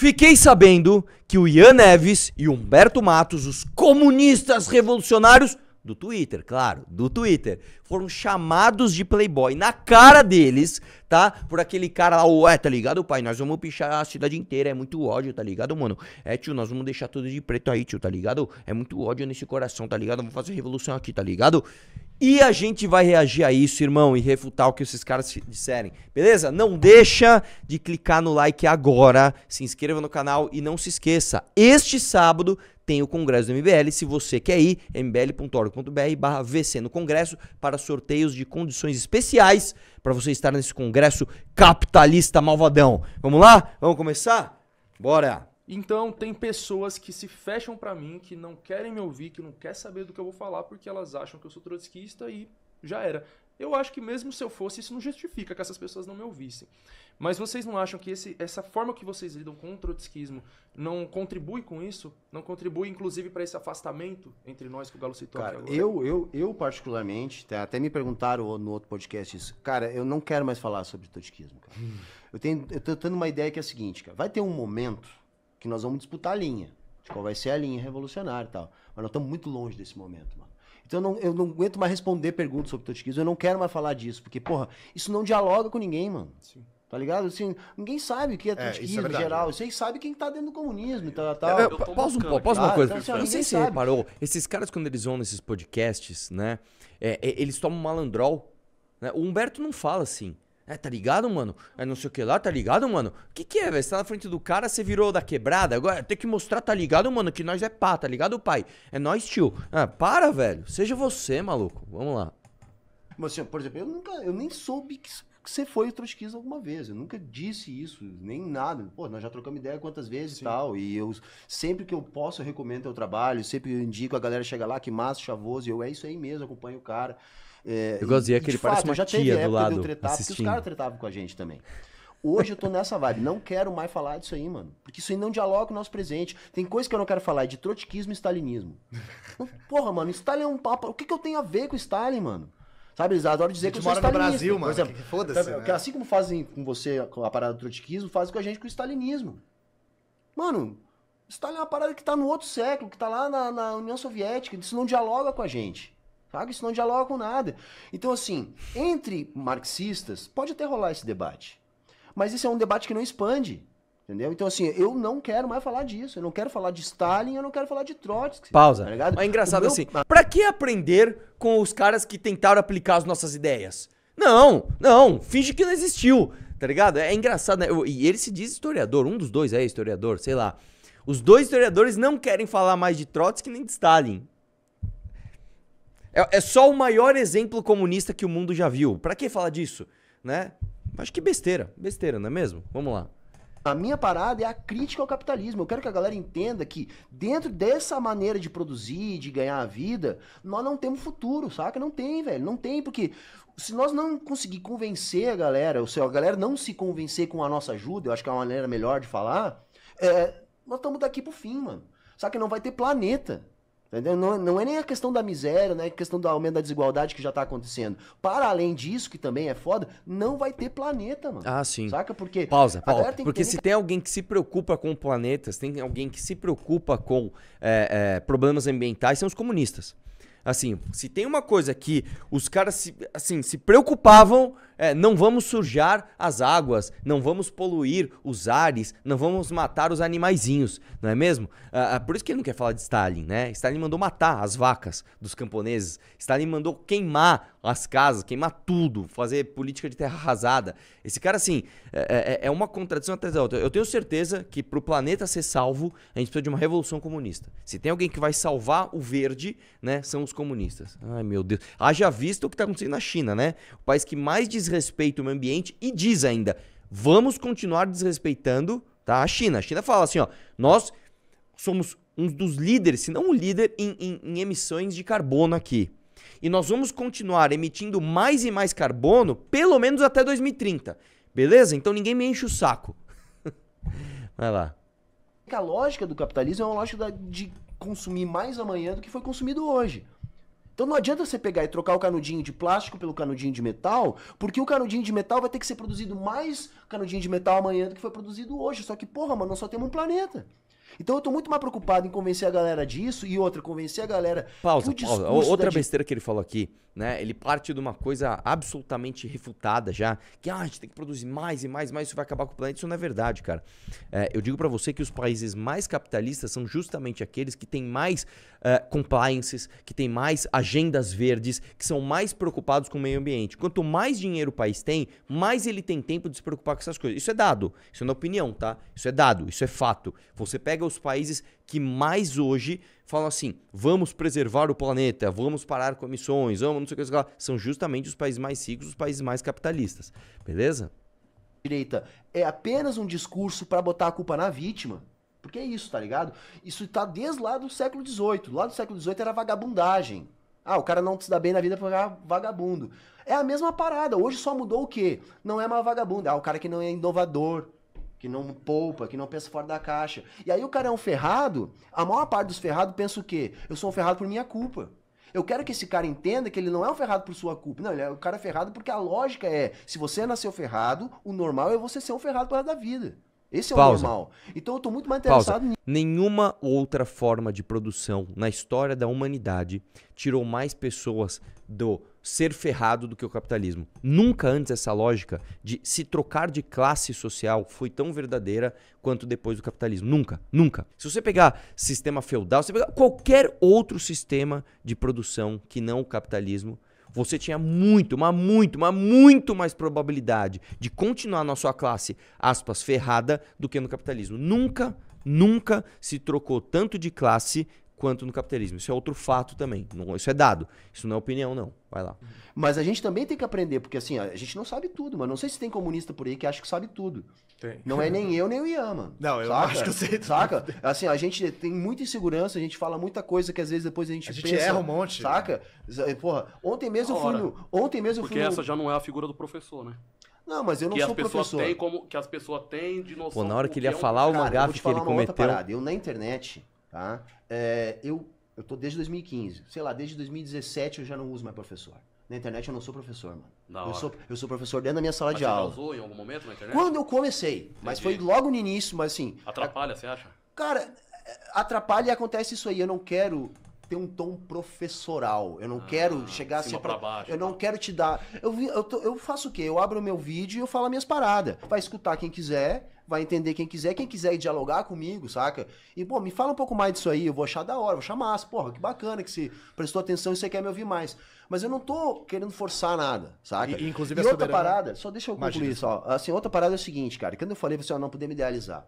Fiquei sabendo que o Ian Neves e Humberto Matos, os comunistas revolucionários, do Twitter, claro, do Twitter, foram chamados de playboy na cara deles, tá? Por aquele cara lá, ué, tá ligado, pai? Nós vamos pichar a cidade inteira, é muito ódio, tá ligado, mano? É, tio, nós vamos deixar tudo de preto aí, tio, tá ligado? É muito ódio nesse coração, tá ligado? Vamos fazer revolução aqui, tá ligado? E a gente vai reagir a isso, irmão, e refutar o que esses caras disserem, beleza? Não deixa de clicar no like agora, se inscreva no canal e não se esqueça, este sábado tem o Congresso do MBL. Se você quer ir, mbl.org.br VC no Congresso para sorteios de condições especiais para você estar nesse Congresso capitalista malvadão. Vamos lá? Vamos começar? Bora! Então, tem pessoas que se fecham para mim, que não querem me ouvir, que não querem saber do que eu vou falar, porque elas acham que eu sou trotskista e já era. Eu acho que mesmo se eu fosse, isso não justifica que essas pessoas não me ouvissem. Mas vocês não acham que esse, essa forma que vocês lidam com o trotskismo não contribui com isso? Não contribui, inclusive, para esse afastamento entre nós que o Galo citou Cara, agora? Eu, eu, eu particularmente, tá, até me perguntaram no outro podcast isso. Cara, eu não quero mais falar sobre trotskismo. Cara. Hum. Eu, tenho, eu tô tendo uma ideia que é a seguinte, cara. Vai ter um momento que nós vamos disputar a linha. De qual vai ser a linha revolucionária e tal. Mas nós estamos muito longe desse momento, mano. Então eu não, eu não aguento mais responder perguntas sobre trotskismo. Eu não quero mais falar disso. Porque, porra, isso não dialoga com ninguém, mano. Sim. Tá ligado? Assim, ninguém sabe o que é, é, é trotskismo é, é em geral. Vocês sabem quem tá dentro do comunismo e tal, tal. pausa um pouco, pausa uma ah, coisa. Então, assim, se você reparou, esses caras quando eles vão nesses podcasts, né? É, eles tomam malandrol. Né? O Humberto não fala assim. É, tá ligado, mano? É não sei o que lá, tá ligado, mano? O que que é, velho? Você tá na frente do cara, você virou da quebrada, agora tem que mostrar, tá ligado, mano? Que nós é pá, tá ligado, pai? É nós, tio. Ah, para, velho. Seja você, maluco. Vamos lá. Mas, assim, por exemplo, eu nunca, eu nem soube que que você foi trotskista alguma vez. Eu nunca disse isso, nem nada. Pô, nós já trocamos ideia quantas vezes e tal. E eu sempre que eu posso, eu recomendo teu trabalho, sempre eu indico, a galera chega lá, que massa, chavoso, e eu é isso aí mesmo, acompanho o cara. É, eu gostei que ele fato, parece uma já tia do lado. Eu tretar, assistindo. porque os caras tretavam com a gente também. Hoje eu tô nessa vibe. Não quero mais falar disso aí, mano. Porque isso aí não dialoga com o nosso presente. Tem coisa que eu não quero falar, é de trotskismo e stalinismo. Porra, mano, Stalin é um papo. O que, que eu tenho a ver com Stalin, mano? Sabe, eles adoram dizer que você mora no Brasil, mano. Por exemplo, né? que, foda-se. né? Assim como fazem com você com a parada do trotskismo, fazem com a gente com o stalinismo. Mano, Stalin é uma parada que tá no outro século, que tá lá na, na União Soviética. Isso não dialoga com a gente. Sabe? Isso não dialoga com nada. Então, assim, entre marxistas, pode até rolar esse debate. Mas esse é um debate que não expande. Entendeu? Então, assim, eu não quero mais falar disso. Eu não quero falar de Stalin, eu não quero falar de Trotsky. Pausa. Tá ligado? é engraçado meu... assim. Pra que aprender com os caras que tentaram aplicar as nossas ideias? Não, não. Finge que não existiu. Tá ligado? É engraçado, né? E ele se diz historiador. Um dos dois é historiador, sei lá. Os dois historiadores não querem falar mais de Trotsky nem de Stalin. É, é só o maior exemplo comunista que o mundo já viu. Pra que falar disso? Né? Acho que besteira. Besteira, não é mesmo? Vamos lá. A minha parada é a crítica ao capitalismo. Eu quero que a galera entenda que dentro dessa maneira de produzir, de ganhar a vida, nós não temos futuro, saca? Não tem, velho. Não tem, porque se nós não conseguir convencer a galera, ou se a galera não se convencer com a nossa ajuda, eu acho que é uma maneira melhor de falar, é, nós estamos daqui pro fim, mano. Saca? Não vai ter planeta. Entendeu? Não, é, não é nem a questão da miséria, não é a questão do aumento da desigualdade que já tá acontecendo. Para além disso, que também é foda, não vai ter planeta, mano. Ah, sim. Saca? Porque. Pausa, pausa. Porque se tem alguém que se preocupa com planetas, tem alguém que se preocupa com é, é, problemas ambientais, são os comunistas. Assim, se tem uma coisa que os caras se, assim, se preocupavam é, não vamos sujar as águas, não vamos poluir os ares, não vamos matar os animaizinhos, não é mesmo? Ah, ah, por isso que ele não quer falar de Stalin, né? Stalin mandou matar as vacas dos camponeses, Stalin mandou queimar as casas, queimar tudo, fazer política de terra arrasada. Esse cara, assim, é, é, é, é uma contradição atrás da outra. Eu tenho certeza que para o planeta ser salvo, a gente precisa de uma revolução comunista. Se tem alguém que vai salvar o verde, né, são os comunistas. Ai, meu Deus. Haja visto o que está acontecendo na China, né? O país que mais des desrespeita o meio ambiente e diz ainda: vamos continuar desrespeitando tá, a China. A China fala assim: ó, nós somos um dos líderes, se não o líder, em, em, em emissões de carbono aqui. E nós vamos continuar emitindo mais e mais carbono, pelo menos até 2030. Beleza? Então ninguém me enche o saco. Vai lá. A lógica do capitalismo é uma lógica de consumir mais amanhã do que foi consumido hoje. Então não adianta você pegar e trocar o canudinho de plástico pelo canudinho de metal, porque o canudinho de metal vai ter que ser produzido mais canudinho de metal amanhã do que foi produzido hoje. Só que, porra, mano, nós só temos um planeta. Então eu tô muito mais preocupado em convencer a galera disso e outra, convencer a galera. Pausa, pausa. Outra besteira que ele falou aqui, né? Ele parte de uma coisa absolutamente refutada já, que ah, a gente tem que produzir mais e mais e mais, isso vai acabar com o planeta. Isso não é verdade, cara. É, eu digo para você que os países mais capitalistas são justamente aqueles que têm mais uh, compliances, que têm mais agendas verdes, que são mais preocupados com o meio ambiente. Quanto mais dinheiro o país tem, mais ele tem tempo de se preocupar com essas coisas. Isso é dado, isso é opinião, tá? Isso é dado, isso é fato. Você pega pega os países que mais hoje falam assim: vamos preservar o planeta, vamos parar com emissões, vamos não sei o que, lá. São justamente os países mais ricos, os países mais capitalistas. Beleza? Direita é apenas um discurso para botar a culpa na vítima. Porque é isso, tá ligado? Isso tá desde lá do século XVIII. Lá do século XVIII era vagabundagem. Ah, o cara não se dá bem na vida porque é vagabundo. É a mesma parada. Hoje só mudou o quê? Não é mais vagabundo. Ah, o cara que não é inovador que não poupa, que não pensa fora da caixa. E aí o cara é um ferrado, a maior parte dos ferrados pensa o quê? Eu sou um ferrado por minha culpa. Eu quero que esse cara entenda que ele não é um ferrado por sua culpa. Não, ele é um cara é ferrado porque a lógica é: se você nasceu ferrado, o normal é você ser um ferrado para da vida. Esse é o normal. Então eu tô muito mais interessado nisso. Nenhuma outra forma de produção na história da humanidade tirou mais pessoas do ser ferrado do que o capitalismo. Nunca antes essa lógica de se trocar de classe social foi tão verdadeira quanto depois do capitalismo. Nunca, nunca. Se você pegar sistema feudal, se você pegar qualquer outro sistema de produção que não o capitalismo, você tinha muito, mas muito, mas muito mais probabilidade de continuar na sua classe, aspas, ferrada, do que no capitalismo. Nunca, nunca se trocou tanto de classe quanto no capitalismo. Isso é outro fato também. Não, isso é dado. Isso não é opinião, não. Vai lá. Mas a gente também tem que aprender, porque assim, a gente não sabe tudo, mano. Não sei se tem comunista por aí que acha que sabe tudo. Tem. Não é nem eu, nem o Ian, mano. Não, eu saca? acho que eu sei tudo. Saca? Assim, a gente tem muita insegurança, a gente fala muita coisa que às vezes depois a gente A gente erra um monte. Saca? Eh, porra, ontem mesmo eu fui no... Ontem mesmo porque eu fui Porque no... essa já não é a figura do professor, né? Não, mas eu não que sou as professor. Têm como, que as pessoas têm de noção... Pô, na hora que ele ia é falar o, cara, o que ele cometeu... Eu na internet Tá? É, eu eu tô desde 2015. Sei lá, desde 2017 eu já não uso mais professor. Na internet eu não sou professor, mano. eu sou, eu sou professor dentro da minha sala mas de você aula. Você usou em algum momento na internet? Quando eu comecei. Entendi. Mas foi logo no início, mas assim. É atrapalha, a... você acha? Cara, é, atrapalha e acontece isso aí. Eu não quero ter um tom professoral. Eu não ah, quero chegar assim pra, pra baixo. Eu tá. não quero te dar. Eu, eu, tô, eu faço o quê? Eu abro o meu vídeo e eu falo minhas paradas. Vai escutar quem quiser vai entender quem quiser, quem quiser dialogar comigo, saca? E, pô, me fala um pouco mais disso aí, eu vou achar da hora, vou achar massa, porra, que bacana que você prestou atenção e você quer me ouvir mais. Mas eu não tô querendo forçar nada, saca? E, inclusive e outra parada, só deixa eu concluir Imagina. isso, ó. Assim, outra parada é o seguinte, cara, quando eu falei pra você, assim, não não me idealizar.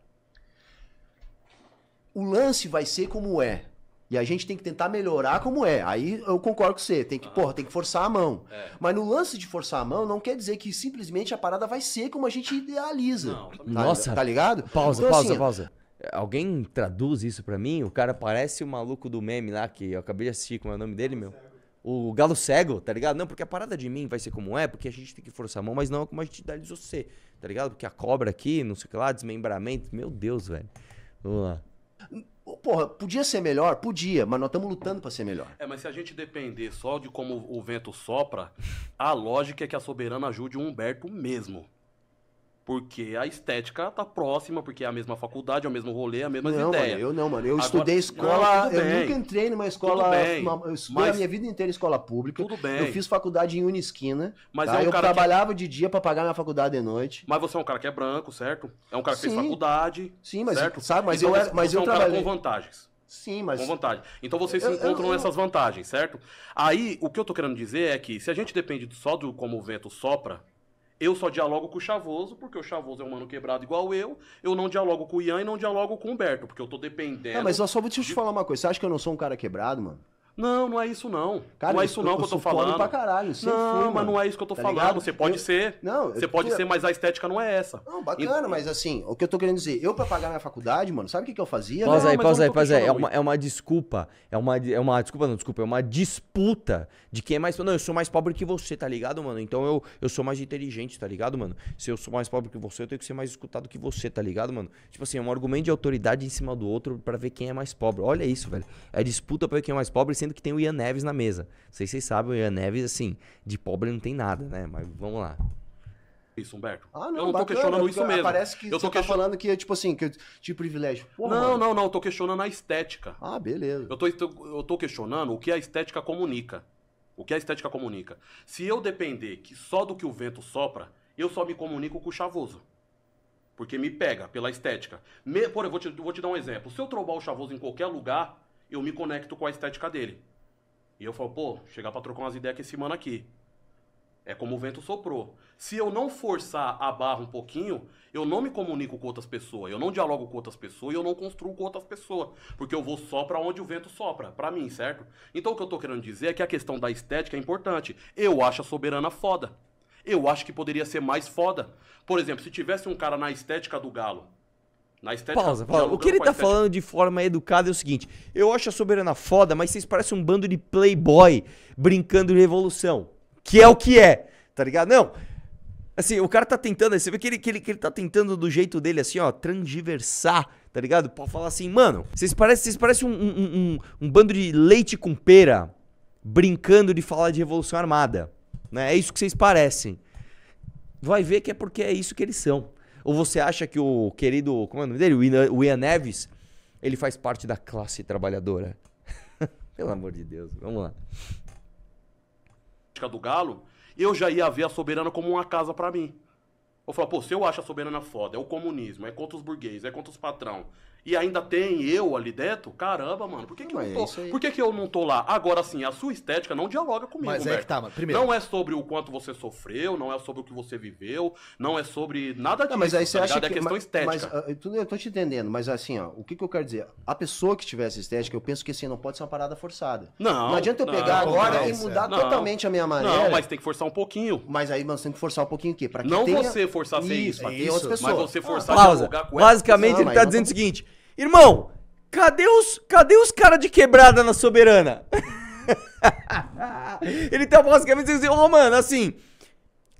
O lance vai ser como é. E a gente tem que tentar melhorar como é. Aí eu concordo com você, tem que, ah, porra, tem que forçar a mão. É. Mas no lance de forçar a mão, não quer dizer que simplesmente a parada vai ser como a gente idealiza. Não, tá, tá Nossa, tá ligado? Pausa, então, pausa, assim, pausa. Alguém traduz isso para mim? O cara parece o maluco do meme lá, que eu acabei de assistir, com é o nome dele, meu? O galo cego, tá ligado? Não, porque a parada de mim vai ser como é, porque a gente tem que forçar a mão, mas não é como a gente idealizou ser, tá ligado? Porque a cobra aqui, não sei o que lá, desmembramento, meu Deus, velho. Vamos lá. Porra, podia ser melhor? Podia, mas nós estamos lutando para ser melhor. É, mas se a gente depender só de como o vento sopra, a lógica é que a soberana ajude o Humberto mesmo. Porque a estética tá próxima, porque é a mesma faculdade, é o mesmo rolê, é a mesma não, ideia. Mano, eu não, mano. Eu Agora, estudei escola. Não, eu nunca entrei numa escola. Bem, uma, eu estudei mas... a minha vida inteira escola pública. Tudo bem. Eu fiz faculdade em Unisquina. Mas tá? é um eu trabalhava que... de dia para pagar minha faculdade de noite. Mas você é um cara que é branco, certo? É um cara que sim. fez faculdade. Sim, mas certo? sabe, mas então eu, você, mas você eu é um cara com vantagens. Sim, mas. Com vantagem. Então vocês se encontram eu, eu, nessas vantagens, certo? Aí, o que eu tô querendo dizer é que se a gente depende só do como o vento sopra, eu só dialogo com o Chavoso, porque o Chavoso é um mano quebrado igual eu. Eu não dialogo com o Ian e não dialogo com o Humberto, porque eu tô dependendo. É, mas eu só vou te, de... te falar uma coisa. Você acha que eu não sou um cara quebrado, mano? Não, não é isso não. Cara, não é isso não que eu tô falando. Pra caralho, não, fui, mas não é isso que eu tô tá falando. Ligado? Você pode eu, ser. Não, você eu, pode ser, mas a estética não é essa. Não, bacana, e, mas assim, o que eu tô querendo dizer, eu pra pagar minha faculdade, mano, sabe o que, que eu fazia? Pausa né? aí, pausa aí, pausa aí. É uma, é uma desculpa. É uma, é uma desculpa, não, desculpa, é uma disputa de quem é mais. Não, eu sou mais pobre que você, tá ligado, mano? Então eu, eu sou mais inteligente, tá ligado, mano? Se eu sou mais pobre que você, eu tenho que ser mais escutado que você, tá ligado, mano? Tipo assim, é um argumento de autoridade em cima do outro para ver quem é mais pobre. Olha isso, velho. É disputa pra ver quem é mais pobre sendo que tem o Ian Neves na mesa. Não sei se vocês sabem, o Ian Neves, assim, de pobre não tem nada, né? Mas vamos lá. Isso, Humberto. Ah, não, eu não bacana, tô questionando isso mesmo. Parece que eu tô question... tá falando que é tipo assim, que eu tive privilégio. não, mano. não, não, eu tô questionando a estética. Ah, beleza. Eu tô, eu tô questionando o que a estética comunica. O que a estética comunica. Se eu depender que só do que o vento sopra, eu só me comunico com o chavoso. Porque me pega pela estética. Me, por, eu vou te, vou te dar um exemplo. Se eu trobar o chavoso em qualquer lugar, eu me conecto com a estética dele. E eu falo, pô, chegar pra trocar umas ideias com esse mano aqui. É como o vento soprou. Se eu não forçar a barra um pouquinho, eu não me comunico com outras pessoas, eu não dialogo com outras pessoas, eu não construo com outras pessoas, porque eu vou só para onde o vento sopra, para mim, certo? Então o que eu tô querendo dizer é que a questão da estética é importante. Eu acho a soberana foda. Eu acho que poderia ser mais foda. Por exemplo, se tivesse um cara na estética do galo, na estética, pausa, pausa. O que ele tá estética. falando de forma educada é o seguinte: eu acho a soberana foda, mas vocês parecem um bando de playboy brincando de revolução. Que é o que é, tá ligado? Não. Assim, o cara tá tentando, você vê que ele, que ele, que ele tá tentando do jeito dele, assim, ó, transversar, tá ligado? Pra falar assim, mano, vocês parecem, vocês parecem um, um, um, um bando de leite com pera brincando de falar de revolução armada. Né? É isso que vocês parecem. Vai ver que é porque é isso que eles são. Ou você acha que o querido, como é o nome dele? O Ian Neves, ele faz parte da classe trabalhadora. Pelo amor de Deus, vamos lá. Do Galo, eu já ia ver a soberana como uma casa para mim. Eu falo, pô, se eu acho a soberana foda, é o comunismo, é contra os burgueses, é contra os patrão, e ainda tem eu ali dentro, caramba, mano, por que, que, eu, não tô, por que, que eu não tô lá? Agora, assim, a sua estética não dialoga comigo, Mas Humberto. é que tá, mano. Primeiro. Não é sobre o quanto você sofreu, não é sobre o que você viveu, não é sobre nada disso, não, mas aí você tá acha é Que, é questão mas, estética. Mas, ah, eu tô te entendendo, mas assim, ó, o que, que eu quero dizer? A pessoa que tiver essa estética, eu penso que assim, não pode ser uma parada forçada. Não. Não adianta eu pegar não, agora não, e mudar não, totalmente a minha maneira. Não, mas tem que forçar um pouquinho. Mas aí, mano, você tem que forçar um pouquinho o quê? Pra que não tenha... você forçar a ser isso, isso, mas você ah, forçar ah, a dialogar com Basicamente, ele tá dizendo o seguinte Irmão, cadê os, cadê os caras de quebrada na soberana? ele tá basicamente dizendo, assim, ô oh, mano, assim,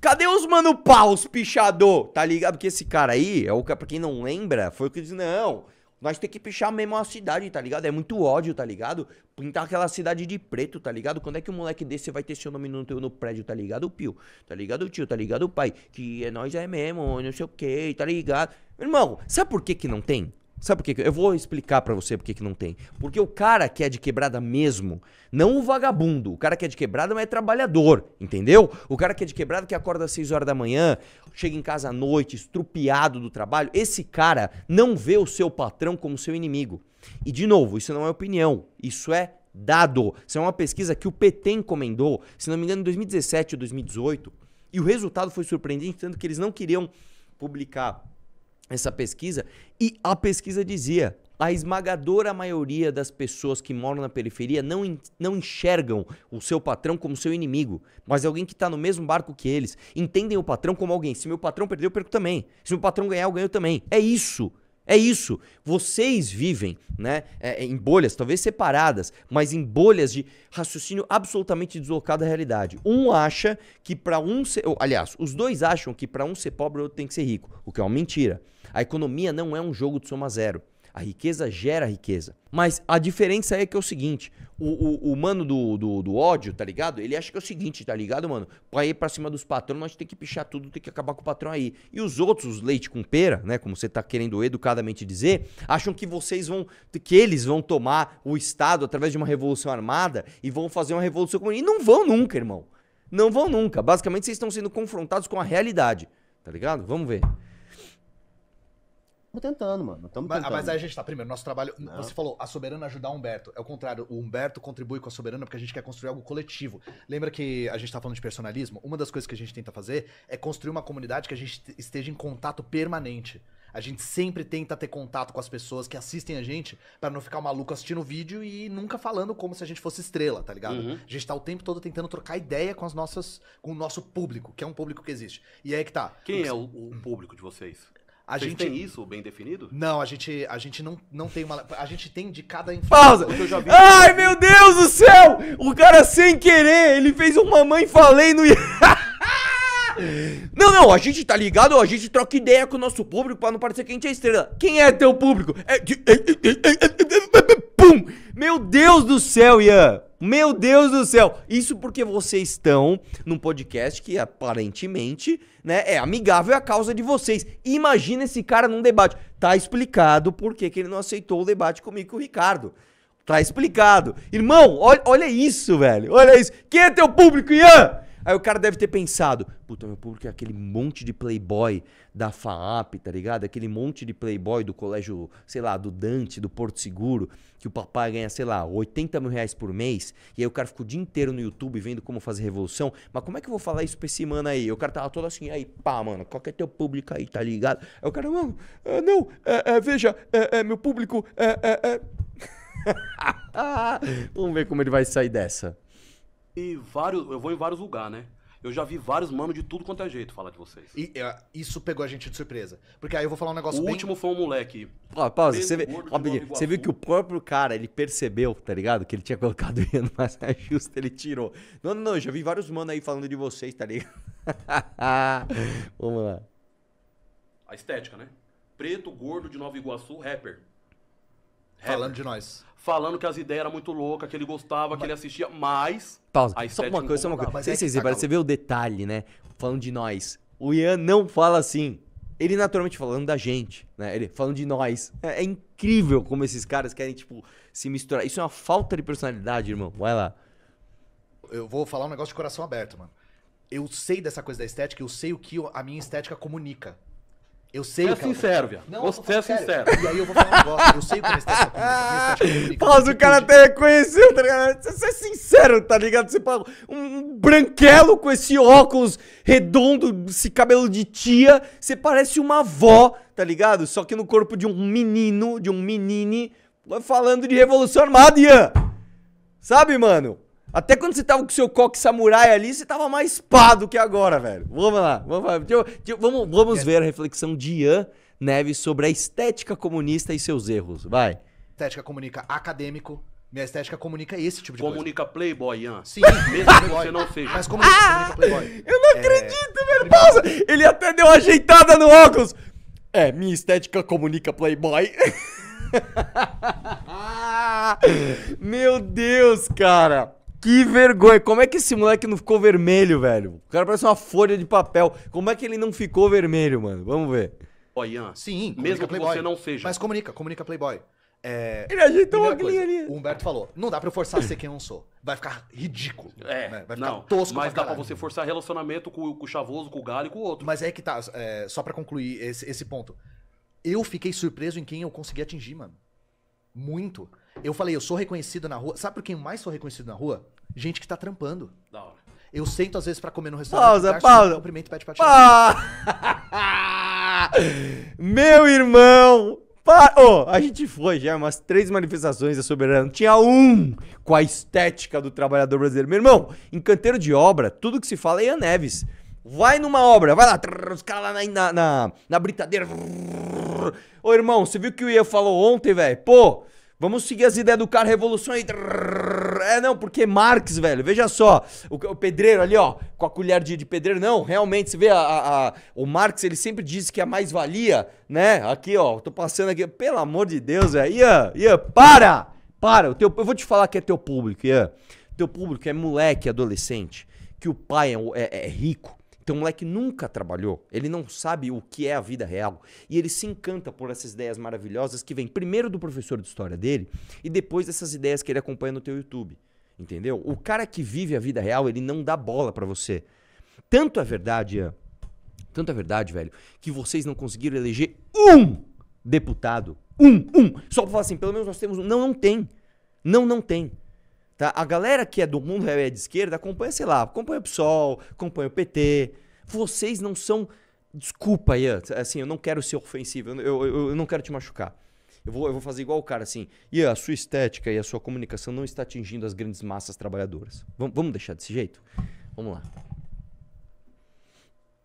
cadê os mano paus pichador? Tá ligado? Porque esse cara aí, é o que, pra quem não lembra, foi o que disse, não, nós tem que pichar mesmo a cidade, tá ligado? É muito ódio, tá ligado? Pintar aquela cidade de preto, tá ligado? Quando é que um moleque desse vai ter seu nome no, no prédio, tá ligado, pio? Tá ligado, tio? Tá ligado, pai? Que é nós é mesmo, não sei o que, tá ligado? Irmão, sabe por que que não tem? Sabe por quê? Eu vou explicar para você por que não tem. Porque o cara que é de quebrada mesmo, não o vagabundo. O cara que é de quebrada, mas é trabalhador, entendeu? O cara que é de quebrada, que acorda às 6 horas da manhã, chega em casa à noite, estrupiado do trabalho, esse cara não vê o seu patrão como seu inimigo. E, de novo, isso não é opinião, isso é dado. Isso é uma pesquisa que o PT encomendou, se não me engano, em 2017 ou 2018. E o resultado foi surpreendente, tanto que eles não queriam publicar essa pesquisa e a pesquisa dizia a esmagadora maioria das pessoas que moram na periferia não, não enxergam o seu patrão como seu inimigo, mas alguém que está no mesmo barco que eles. Entendem o patrão como alguém. Se meu patrão perder, eu perco também. Se meu patrão ganhar, eu ganho também. É isso. É isso. Vocês vivem né, é, é, em bolhas, talvez separadas, mas em bolhas de raciocínio absolutamente deslocado da realidade. Um acha que para um ser. Aliás, os dois acham que para um ser pobre o outro tem que ser rico, o que é uma mentira. A economia não é um jogo de soma zero. A riqueza gera riqueza. Mas a diferença é que é o seguinte: o, o, o mano do, do, do, ódio, tá ligado? Ele acha que é o seguinte, tá ligado, mano? Pra ir pra cima dos patrões, nós tem que pichar tudo, tem que acabar com o patrão aí. E os outros, os leite com pera, né? Como você tá querendo educadamente dizer, acham que vocês vão. que eles vão tomar o Estado através de uma revolução armada e vão fazer uma revolução comunista. E não vão nunca, irmão. Não vão nunca. Basicamente, vocês estão sendo confrontados com a realidade. Tá ligado? Vamos ver tentando, mano. Tamo mas, ah, tentando. mas aí a gente tá, primeiro, nosso trabalho. Não. Você falou, a soberana ajudar o Humberto. É o contrário, o Humberto contribui com a soberana porque a gente quer construir algo coletivo. Lembra que a gente tá falando de personalismo? Uma das coisas que a gente tenta fazer é construir uma comunidade que a gente esteja em contato permanente. A gente sempre tenta ter contato com as pessoas que assistem a gente para não ficar maluco assistindo o vídeo e nunca falando como se a gente fosse estrela, tá ligado? Uhum. A gente tá o tempo todo tentando trocar ideia com as nossas. com o nosso público, que é um público que existe. E é aí que tá. Quem é o, o, público de vocês? A Vocês gente tem isso bem definido? Não, a gente, a gente não, não tem uma. A gente tem de cada Pausa! Vi... Ai, meu Deus do céu! O cara sem querer, ele fez uma mãe falei no. Não, não, a gente tá ligado, a gente troca ideia com o nosso público pra não parecer que a gente é estrela. Quem é teu público? É. Pum! Meu Deus do céu, Ian! Meu Deus do céu! Isso porque vocês estão num podcast que aparentemente né, é amigável à causa de vocês. Imagina esse cara num debate. Tá explicado por que, que ele não aceitou o debate comigo e com o Ricardo. Tá explicado. Irmão, olha, olha isso, velho. Olha isso. Quem é teu público, Ian? Aí o cara deve ter pensado, puta, meu público é aquele monte de playboy da FAAP, tá ligado? Aquele monte de playboy do colégio, sei lá, do Dante, do Porto Seguro, que o papai ganha, sei lá, 80 mil reais por mês, e aí o cara fica o dia inteiro no YouTube vendo como fazer revolução. Mas como é que eu vou falar isso pra esse mano aí? O cara tava todo assim, aí, pá, mano, qual que é teu público aí, tá ligado? Aí o cara, mano, ah, não, é, é, veja, é, é meu público, é... é, é. Vamos ver como ele vai sair dessa e vários. Eu vou em vários lugares, né? Eu já vi vários manos de tudo quanto é jeito falar de vocês. E é, isso pegou a gente de surpresa. Porque aí eu vou falar um negócio o bem... O último foi um moleque. Ó, pausa, você, vê, você viu que o próprio cara, ele percebeu, tá ligado? Que ele tinha colocado ele mas saia justa, ele tirou. Não, não, não, já vi vários manos aí falando de vocês, tá ligado? Vamos lá. A estética, né? Preto, gordo, de Nova Iguaçu, rapper. rapper. Falando de nós falando que as ideias eram muito loucas, que ele gostava, mas... que ele assistia, mas. Pausa. Só uma coisa, só uma coisa. É tá você vê o detalhe, né? Falando de nós. O Ian não fala assim. Ele naturalmente falando da gente, né? Ele falando de nós. É, é incrível como esses caras querem, tipo, se misturar. Isso é uma falta de personalidade, irmão. Vai lá. Eu vou falar um negócio de coração aberto, mano. Eu sei dessa coisa da estética, eu sei o que a minha estética comunica. Eu sei é o que sincero, ela... Tá Não, Você é sincero. E aí eu vou falar um negócio. Eu sei o é que anestesia comunica. Pausa, o cara até reconheceu, tá ligado? Você é sincero, tá ligado? Você fala um branquelo com esse óculos redondo, esse cabelo de tia. Você parece uma avó, tá ligado? Só que no corpo de um menino, de um menine, falando de revolução armada, Ian. Sabe, mano? Até quando você tava com o seu coque samurai ali, você tava mais pá do que agora, velho. Vamos lá, vamos lá. Deixa eu, deixa eu, vamos, vamos é. ver a reflexão de Ian Neves sobre a estética comunista e seus erros. Vai. Estética comunica acadêmico. Minha estética comunica esse tipo de comunica coisa. Comunica playboy, Ian. Sim, mesmo que você não seja. Mas comunica, ah, comunica playboy. Eu não é... acredito, velho. Pausa! Ele até deu uma ajeitada no óculos. É, minha estética comunica playboy. Meu Deus, cara. Que vergonha. Como é que esse moleque não ficou vermelho, velho? O cara parece uma folha de papel. Como é que ele não ficou vermelho, mano? Vamos ver. Ó, Ian. Sim, mesmo que você não seja. Mas comunica, comunica Playboy. É, ele ajeitou uma coisa, ali. O Humberto falou: não dá pra eu forçar a ser quem eu não sou. Vai ficar ridículo. É, né? Vai ficar não, tosco. Mas pra dá pra você forçar relacionamento com, com o Chavoso, com o Galo e com o outro. Mas é que tá, é, só pra concluir esse, esse ponto. Eu fiquei surpreso em quem eu consegui atingir, mano. Muito. Eu falei, eu sou reconhecido na rua. Sabe por quem mais sou reconhecido na rua? Gente que tá trampando. Da hora. Eu sento às vezes pra comer no restaurante. Pausa, pausa. Cumprimento pede pra tirar. Meu irmão! Para... Oh, a gente foi já umas três manifestações da Soberana. Tinha um com a estética do trabalhador brasileiro. Meu irmão, em canteiro de obra, tudo que se fala é Ian Neves. Vai numa obra, vai lá, trrr, os caras lá na, na, na, na britadeira. Ô irmão, você viu o que o Ian falou ontem, velho? Pô, Vamos seguir as ideias do cara, revolução É, não, porque Marx, velho, veja só, o, o pedreiro ali, ó, com a colher de, de pedreiro, não, realmente, você vê, a, a, a, o Marx, ele sempre disse que a mais-valia, né, aqui, ó, tô passando aqui, pelo amor de Deus, velho, é, Ian, Ian, para, para, o teu, eu vou te falar que é teu público, Ian, teu público é moleque, adolescente, que o pai é, é, é rico, então o moleque nunca trabalhou, ele não sabe o que é a vida real. E ele se encanta por essas ideias maravilhosas que vem primeiro do professor de história dele e depois dessas ideias que ele acompanha no teu YouTube. Entendeu? O cara que vive a vida real, ele não dá bola para você. Tanto é verdade, Ian, tanto é verdade, velho, que vocês não conseguiram eleger um deputado. Um, um. Só pra falar assim, pelo menos nós temos um. Não, não tem. Não, não tem. Tá? A galera que é do mundo é de esquerda acompanha, sei lá, acompanha o PSOL, acompanha o PT. Vocês não são. Desculpa, Ian, assim, eu não quero ser ofensivo, eu, eu, eu não quero te machucar. Eu vou, eu vou fazer igual o cara assim. Ian, a sua estética e a sua comunicação não está atingindo as grandes massas trabalhadoras. vamos deixar desse jeito? Vamos lá.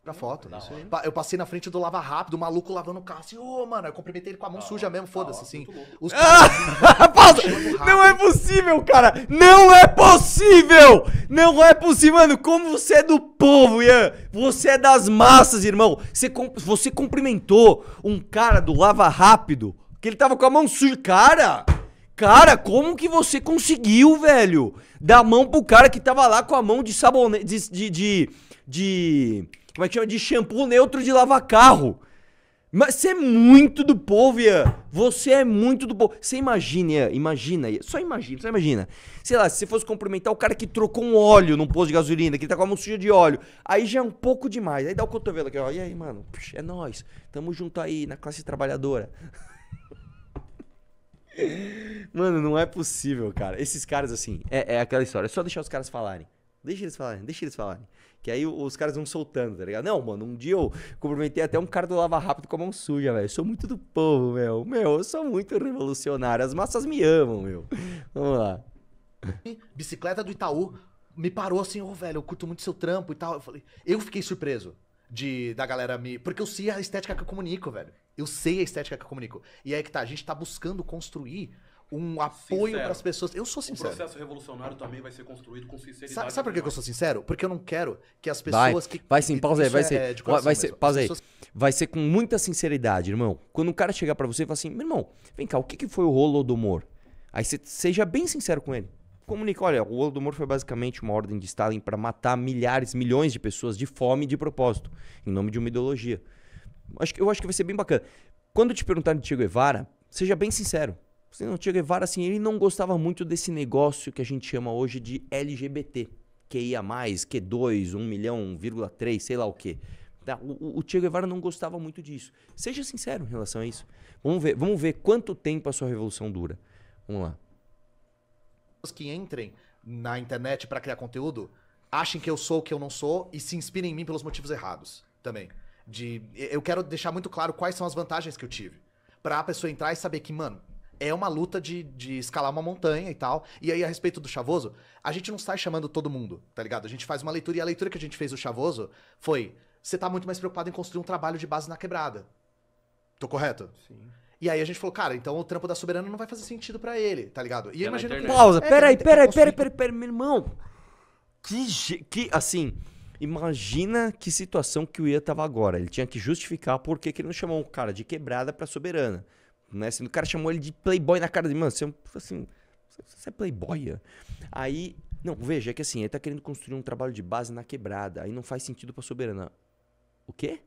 Pra foto. Não, eu passei na frente do Lava Rápido, o maluco lavando o carro. Assim, ô, oh, mano, eu cumprimentei ele com a mão suja mesmo, foda-se, assim. Os ah, pausa! Não é possível, cara! Não é possível! Não é possível, mano! Como você é do povo, Ian! Você é das massas, irmão! Você, você cumprimentou um cara do Lava Rápido que ele tava com a mão suja. Cara! Cara, como que você conseguiu, velho? Dar a mão pro cara que tava lá com a mão de sabonete. de, de, de como é que chama? De shampoo neutro de lavar carro. Mas você é muito do povo, Ian. Você é muito do povo. Você imagina, Ian. Imagina, Ian. Só imagina, só imagina. Sei lá, se você fosse cumprimentar o cara que trocou um óleo num posto de gasolina, que ele tá com a mão suja de óleo. Aí já é um pouco demais. Aí dá o cotovelo aqui, ó. E aí, mano? Puxa, é nós. Tamo junto aí, na classe trabalhadora. mano, não é possível, cara. Esses caras, assim, é, é aquela história. É só deixar os caras falarem. Deixa eles falarem, deixa eles falarem. Que aí os caras vão soltando, tá ligado? Não, mano, um dia eu cumprimentei até um cara do Lava Rápido com a mão suja, velho. Eu sou muito do povo, meu. Meu, eu sou muito revolucionário. As massas me amam, meu. Vamos lá. Bicicleta do Itaú me parou assim, ô, oh, velho, eu curto muito seu trampo e tal. Eu falei, eu fiquei surpreso de da galera me. Porque eu sei a estética que eu comunico, velho. Eu sei a estética que eu comunico. E é aí que tá, a gente tá buscando construir um apoio para as pessoas. Eu sou sincero. O processo revolucionário também vai ser construído com sinceridade. Sabe, sabe por que, eu sou sincero? Porque eu não quero que as pessoas vai. que vai sim, pausa aí, vai ser, é, é vai ser, pausa aí. Vai ser com muita sinceridade, irmão. Quando um cara chegar para você e falar assim, meu irmão, vem cá, o que, que foi o rolo do humor? Aí você seja bem sincero com ele. Comunica, olha, o rolo do humor foi basicamente uma ordem de Stalin para matar milhares, milhões de pessoas de fome e de propósito, em nome de uma ideologia. Acho que, eu acho que vai ser bem bacana. Quando te perguntar de Tiago Evara, seja bem sincero o Che Guevara, assim, ele não gostava muito desse negócio que a gente chama hoje de LGBT. QIA+, Q2, 1 milhão, 1,3, sei lá o quê. Tá, o, o Che Guevara não gostava muito disso. Seja sincero em relação a isso. Vamos ver, vamos ver quanto tempo a sua revolução dura. Vamos lá. Pessoas que entrem na internet para criar conteúdo achem que eu sou o que eu não sou e se inspirem em mim pelos motivos errados também. De, eu quero deixar muito claro quais são as vantagens que eu tive. Pra a pessoa entrar e saber que, mano, é uma luta de, de escalar uma montanha e tal. E aí, a respeito do Chavoso, a gente não sai chamando todo mundo, tá ligado? A gente faz uma leitura e a leitura que a gente fez do Chavoso foi: você tá muito mais preocupado em construir um trabalho de base na quebrada. Tô correto? Sim. E aí a gente falou, cara, então o trampo da Soberana não vai fazer sentido para ele, tá ligado? E é eu imagino que. Pausa, é, peraí, peraí, peraí, peraí, peraí, meu irmão. Que, que, assim, imagina que situação que o Ia tava agora. Ele tinha que justificar por que, que ele não chamou um cara de quebrada pra Soberana. Né? Assim, o cara chamou ele de playboy na cara de mano, você, é tipo assim, você é playboy? Aí, não, veja, é que assim, ele tá querendo construir um trabalho de base na quebrada, aí não faz sentido pra soberana. O quê?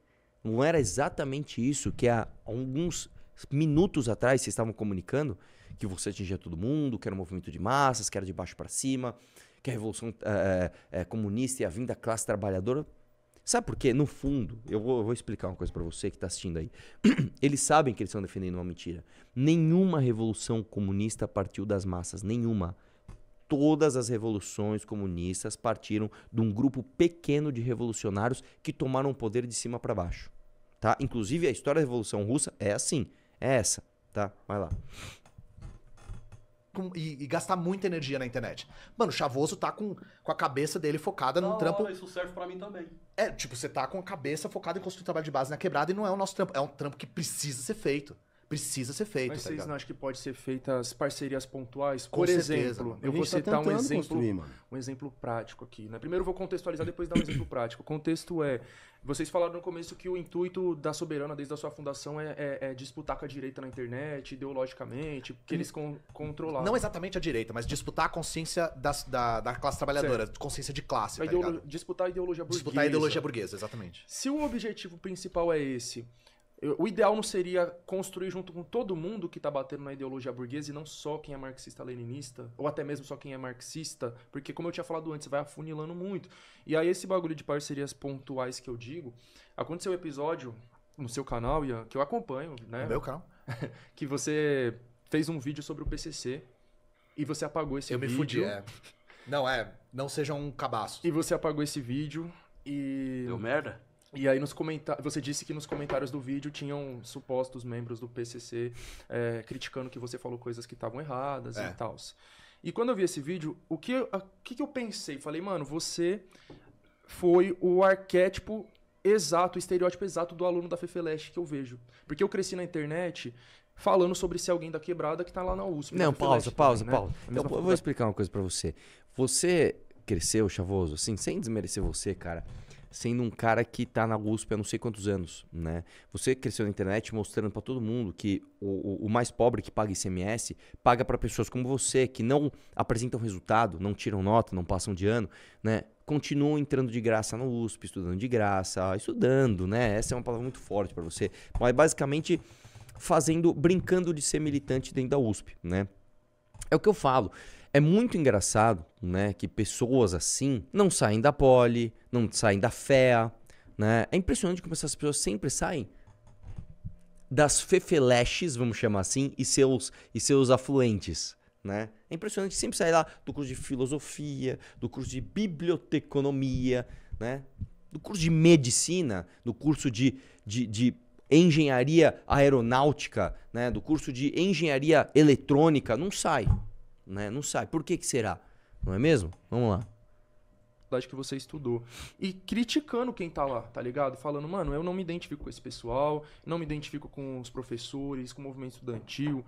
Não era exatamente isso que há alguns minutos atrás vocês estavam comunicando? Que você atingia todo mundo, que era um movimento de massas, que era de baixo para cima, que a revolução é, é, comunista e a vinda da classe trabalhadora. Sabe por quê? No fundo, eu vou, eu vou explicar uma coisa para você que está assistindo aí. Eles sabem que eles estão defendendo uma mentira. Nenhuma revolução comunista partiu das massas, nenhuma. Todas as revoluções comunistas partiram de um grupo pequeno de revolucionários que tomaram o poder de cima para baixo, tá? Inclusive a história da Revolução Russa é assim, é essa, tá? Vai lá com, e, e, gastar muita energia na internet. Mano, o Chavoso tá com, com a cabeça dele focada num trampo. isso serve para mim também. É, tipo, você tá com a cabeça focada em construir trabalho de base na quebrada e não é o nosso trampo. É um trampo que precisa ser feito precisa ser feito. Mas tá vocês não acham que pode ser feitas parcerias pontuais? Por certeza, exemplo, mano. eu vou tá citar um exemplo, um exemplo prático aqui. Né? Primeiro eu vou contextualizar, depois dar um exemplo prático. O contexto é, vocês falaram no começo que o intuito da Soberana desde a sua fundação é, é, é disputar com a direita na internet, ideologicamente, que eles con Não exatamente a direita, mas disputar a consciência das, da, da classe trabalhadora, certo. consciência de classe, tá ideolo... Disputar a ideologia burguesa. Disputar a ideologia burguesa, exatamente. Se o objetivo principal é esse, o ideal não seria construir junto com todo mundo que está batendo na ideologia burguesa e não só quem é marxista-leninista, ou até mesmo só quem é marxista, porque, como eu tinha falado antes, vai afunilando muito. E aí, esse bagulho de parcerias pontuais que eu digo, aconteceu um episódio no seu canal, Ian, que eu acompanho, né? No meu canal. que você fez um vídeo sobre o PCC e você apagou esse eu vídeo. Eu me fudi, é. Não, é, não seja um cabaço. E você apagou esse vídeo e. Deu merda? E aí nos comentários, você disse que nos comentários do vídeo tinham supostos membros do PCC é, eh, criticando que você falou coisas que estavam erradas é. e tal. E quando eu vi esse vídeo, o que, eu, o que eu pensei? Falei, mano, você foi o arquétipo exato, o estereótipo exato do aluno da Fefeleste que eu vejo. Porque eu cresci na internet falando sobre se alguém da quebrada que tá lá na USP. Não, pausa, pausa, né? pausa. Então, eu vou explicar uma coisa para você. Você cresceu, chavoso, assim, sem desmerecer você, cara sendo um cara que está na USP há não sei quantos anos, né? Você cresceu na internet mostrando para todo mundo que o, o, mais pobre que paga ICMS paga para pessoas como você, que não apresentam resultado, não tiram nota, não passam de ano, né? Continuam entrando de graça na USP, estudando de graça, estudando, né? Essa é uma palavra muito forte para você. Mas basicamente fazendo, brincando de ser militante dentro da USP, né? É o que eu falo. É muito engraçado, né, que pessoas assim não saem da poli, não saem da fea, né? É impressionante como essas pessoas sempre saem das fefeleches, vamos chamar assim, e seus e seus afluentes, né? É impressionante sempre sair lá do curso de filosofia, do curso de biblioteconomia, né? Do curso de medicina, do curso de, de, de engenharia aeronáutica, né? Do curso de engenharia eletrônica, não sai né? Não sai. Por que que será? Não é mesmo? Vamos lá. Que você estudou. E criticando quem tá lá, tá ligado? Falando, mano, eu não me identifico com esse pessoal, não me identifico com os professores, com o movimento estudantil.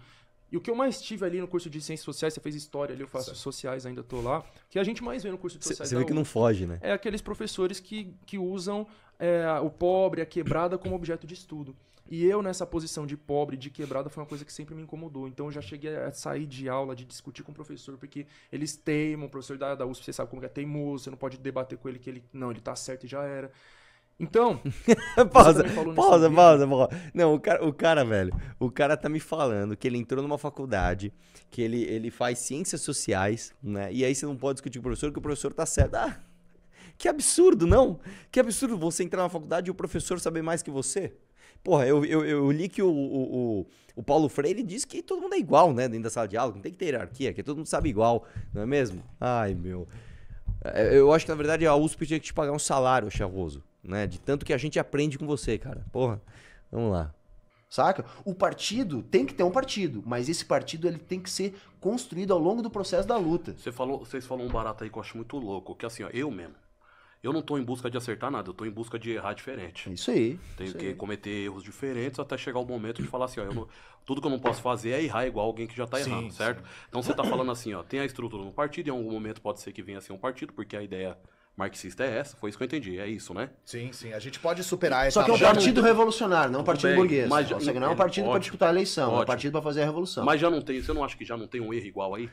E o que eu mais tive ali no curso de Ciências Sociais, você fez História ali, eu faço Sociais, ainda tô lá, que a gente mais vê no curso de Sociais. Você vê é que não foge, né? É aqueles professores que, que usam é, o pobre, a quebrada como objeto de estudo. E eu, nessa posição de pobre, de quebrada, foi uma coisa que sempre me incomodou. Então eu já cheguei a sair de aula, de discutir com o professor, porque eles teimam, o professor da, da USP, você sabe como é, é teimoso, você não pode debater com ele que ele. Não, ele tá certo e já era. Então. pausa, pausa, pausa, pausa. Não, o cara, o cara, velho, o cara tá me falando que ele entrou numa faculdade, que ele, ele faz ciências sociais, né? E aí você não pode discutir com o professor, que o professor tá certo. Ah, que absurdo, não? Que absurdo você entrar na faculdade e o professor saber mais que você. Porra, eu, eu, eu li que o, o, o, Paulo Freire disse que todo mundo é igual, né? Dentro da sala de aula, não tem que ter hierarquia, que todo mundo sabe igual, não é mesmo? Ai, meu. É, eu acho que, na verdade, a USP tinha que te pagar um salário, Chavoso, né? De tanto que a gente aprende com você, cara. Porra, vamos lá. Saca? O partido tem que ter um partido, mas esse partido ele tem que ser construído ao longo do processo da luta. Você falou, vocês falaram um barato aí que eu acho muito louco, que assim, ó, eu mesmo, eu não estou em busca de acertar nada, eu estou em busca de errar diferente. Isso aí. Tenho isso que aí. cometer erros diferentes até chegar o momento de falar assim, ó, não, tudo que eu não posso fazer é errar igual alguém que já está errando, certo? Sim. Então você está falando assim, ó, tem a estrutura no partido, em algum momento pode ser que venha a ser um partido, porque a ideia marxista é essa, foi isso que eu entendi, é isso, né? Sim, sim, a gente pode superar essa... Só que é um partido não... revolucionário, não um partido bem, burguês. Mas, não, não é um partido para disputar a eleição, ótimo. é um partido para fazer a revolução. Mas já não tem, você não acha que já não tem um erro igual aí?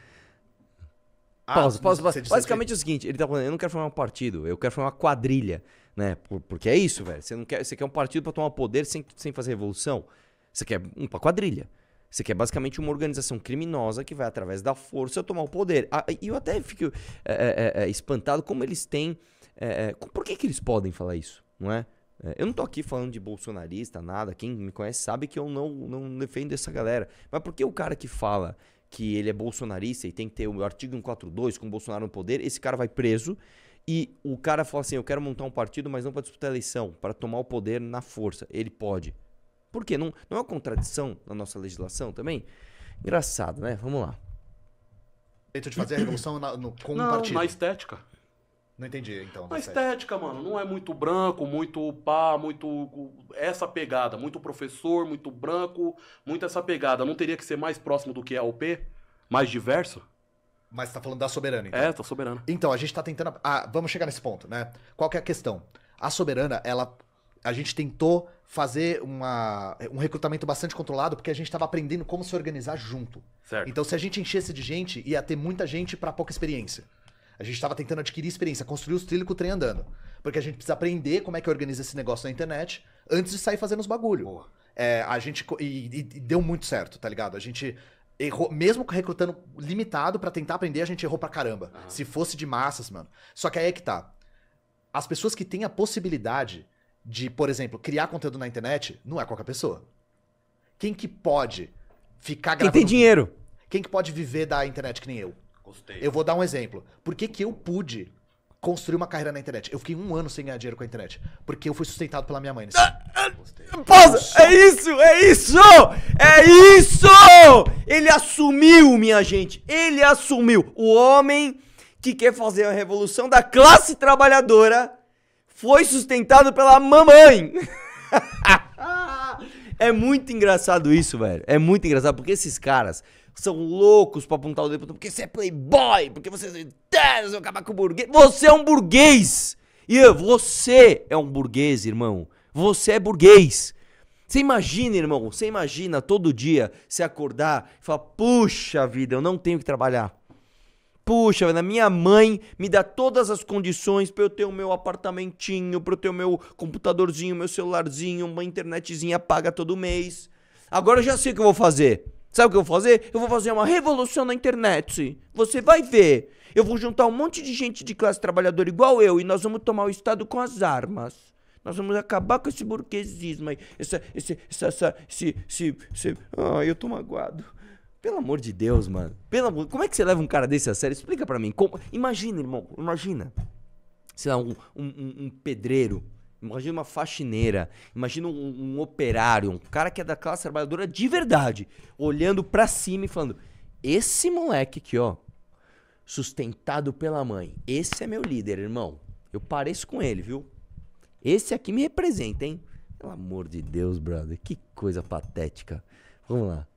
Ah, pausa, pausa, pausa. Basicamente é o seguinte, ele tá falando, eu não quero formar um partido, eu quero formar uma quadrilha, né? Porque é isso, velho. Você não quer, você quer um partido para tomar poder sem, sem fazer revolução. Você quer um para quadrilha. Você quer basicamente uma organização criminosa que vai através da força tomar o poder. Ah, e eu até fico é, é, é, é espantado como eles têm. É, por que, que eles podem falar isso, não é? Eu não tô aqui falando de bolsonarista, nada. Quem me conhece sabe que eu não, não defendo essa galera. Mas por que o cara que fala que ele é bolsonarista e tem que ter o artigo 142 com o Bolsonaro no poder, esse cara vai preso e o cara fala assim: eu quero montar um partido, mas não para disputar a eleição, para tomar o poder na força. Ele pode. Por quê? Não, não é uma contradição na nossa legislação também? Engraçado, né? Vamos lá. Feito de fazer a revolução na, no, com não, um partido. Na estética. Não entendi, então. A estética, mano, não é muito branco, muito pá, muito. Essa pegada, muito professor, muito branco, muito essa pegada. Não teria que ser mais próximo do que é a OP? Mais diverso? Mas você tá falando da soberana, então. É, tô soberana. Então, a gente tá tentando. Ah, vamos chegar nesse ponto, né? Qual que é a questão? A soberana, ela. A gente tentou fazer uma, um recrutamento bastante controlado, porque a gente estava aprendendo como se organizar junto. Certo. Então, se a gente enchesse de gente, ia ter muita gente para pouca experiência. A gente estava tentando adquirir experiência, construir os trilhos com o trem andando. Porque a gente precisa aprender como é que organiza esse negócio na internet antes de sair fazendo os bagulho. É, a gente. E, e, e deu muito certo, tá ligado? A gente errou, mesmo recrutando limitado para tentar aprender, a gente errou pra caramba. Uhum. Se fosse de massas, mano. Só que aí é que tá. As pessoas que têm a possibilidade de, por exemplo, criar conteúdo na internet, não é qualquer pessoa. Quem que pode ficar gravando... Quem tem dinheiro. Quem que pode viver da internet que nem eu? Gostei. Eu vou dar um exemplo. Por que, que eu pude construir uma carreira na internet? Eu fiquei um ano sem ganhar dinheiro com a internet. Porque eu fui sustentado pela minha mãe. Nesse pausa! É isso! É isso! É isso! Ele assumiu, minha gente. Ele assumiu. O homem que quer fazer a revolução da classe trabalhadora foi sustentado pela mamãe. é muito engraçado isso, velho. É muito engraçado porque esses caras são loucos pra apontar o dedo porque você é playboy, porque você é acabar é com o burguês. Você é um burguês! Ian, você é um burguês, irmão. Você é burguês. Você imagina, irmão, você imagina todo dia se acordar e falar: puxa vida, eu não tenho que trabalhar. Puxa, vida, minha mãe me dá todas as condições para eu ter o meu apartamentinho, para eu ter o meu computadorzinho, meu celularzinho, uma internetzinha paga todo mês. Agora eu já sei o que eu vou fazer. Sabe o que eu vou fazer? Eu vou fazer uma revolução na internet. Você vai ver. Eu vou juntar um monte de gente de classe trabalhadora igual eu e nós vamos tomar o Estado com as armas. Nós vamos acabar com esse burguesismo aí. Essa, esse, essa, essa, esse, esse, esse... Ah, eu tô magoado. Pelo amor de Deus, mano. Pelo amor... Como é que você leva um cara desse a sério? Explica para mim. Como... Imagina, irmão. Imagina. Sei lá, um, um, um pedreiro Imagina uma faxineira, imagina um, um, operário, um cara que é da classe trabalhadora de verdade, olhando para cima e falando: esse moleque aqui, ó, sustentado pela mãe, esse é meu líder, irmão. Eu pareço com ele, viu? Esse aqui me representa, hein? Pelo amor de Deus, brother, que coisa patética. Vamos lá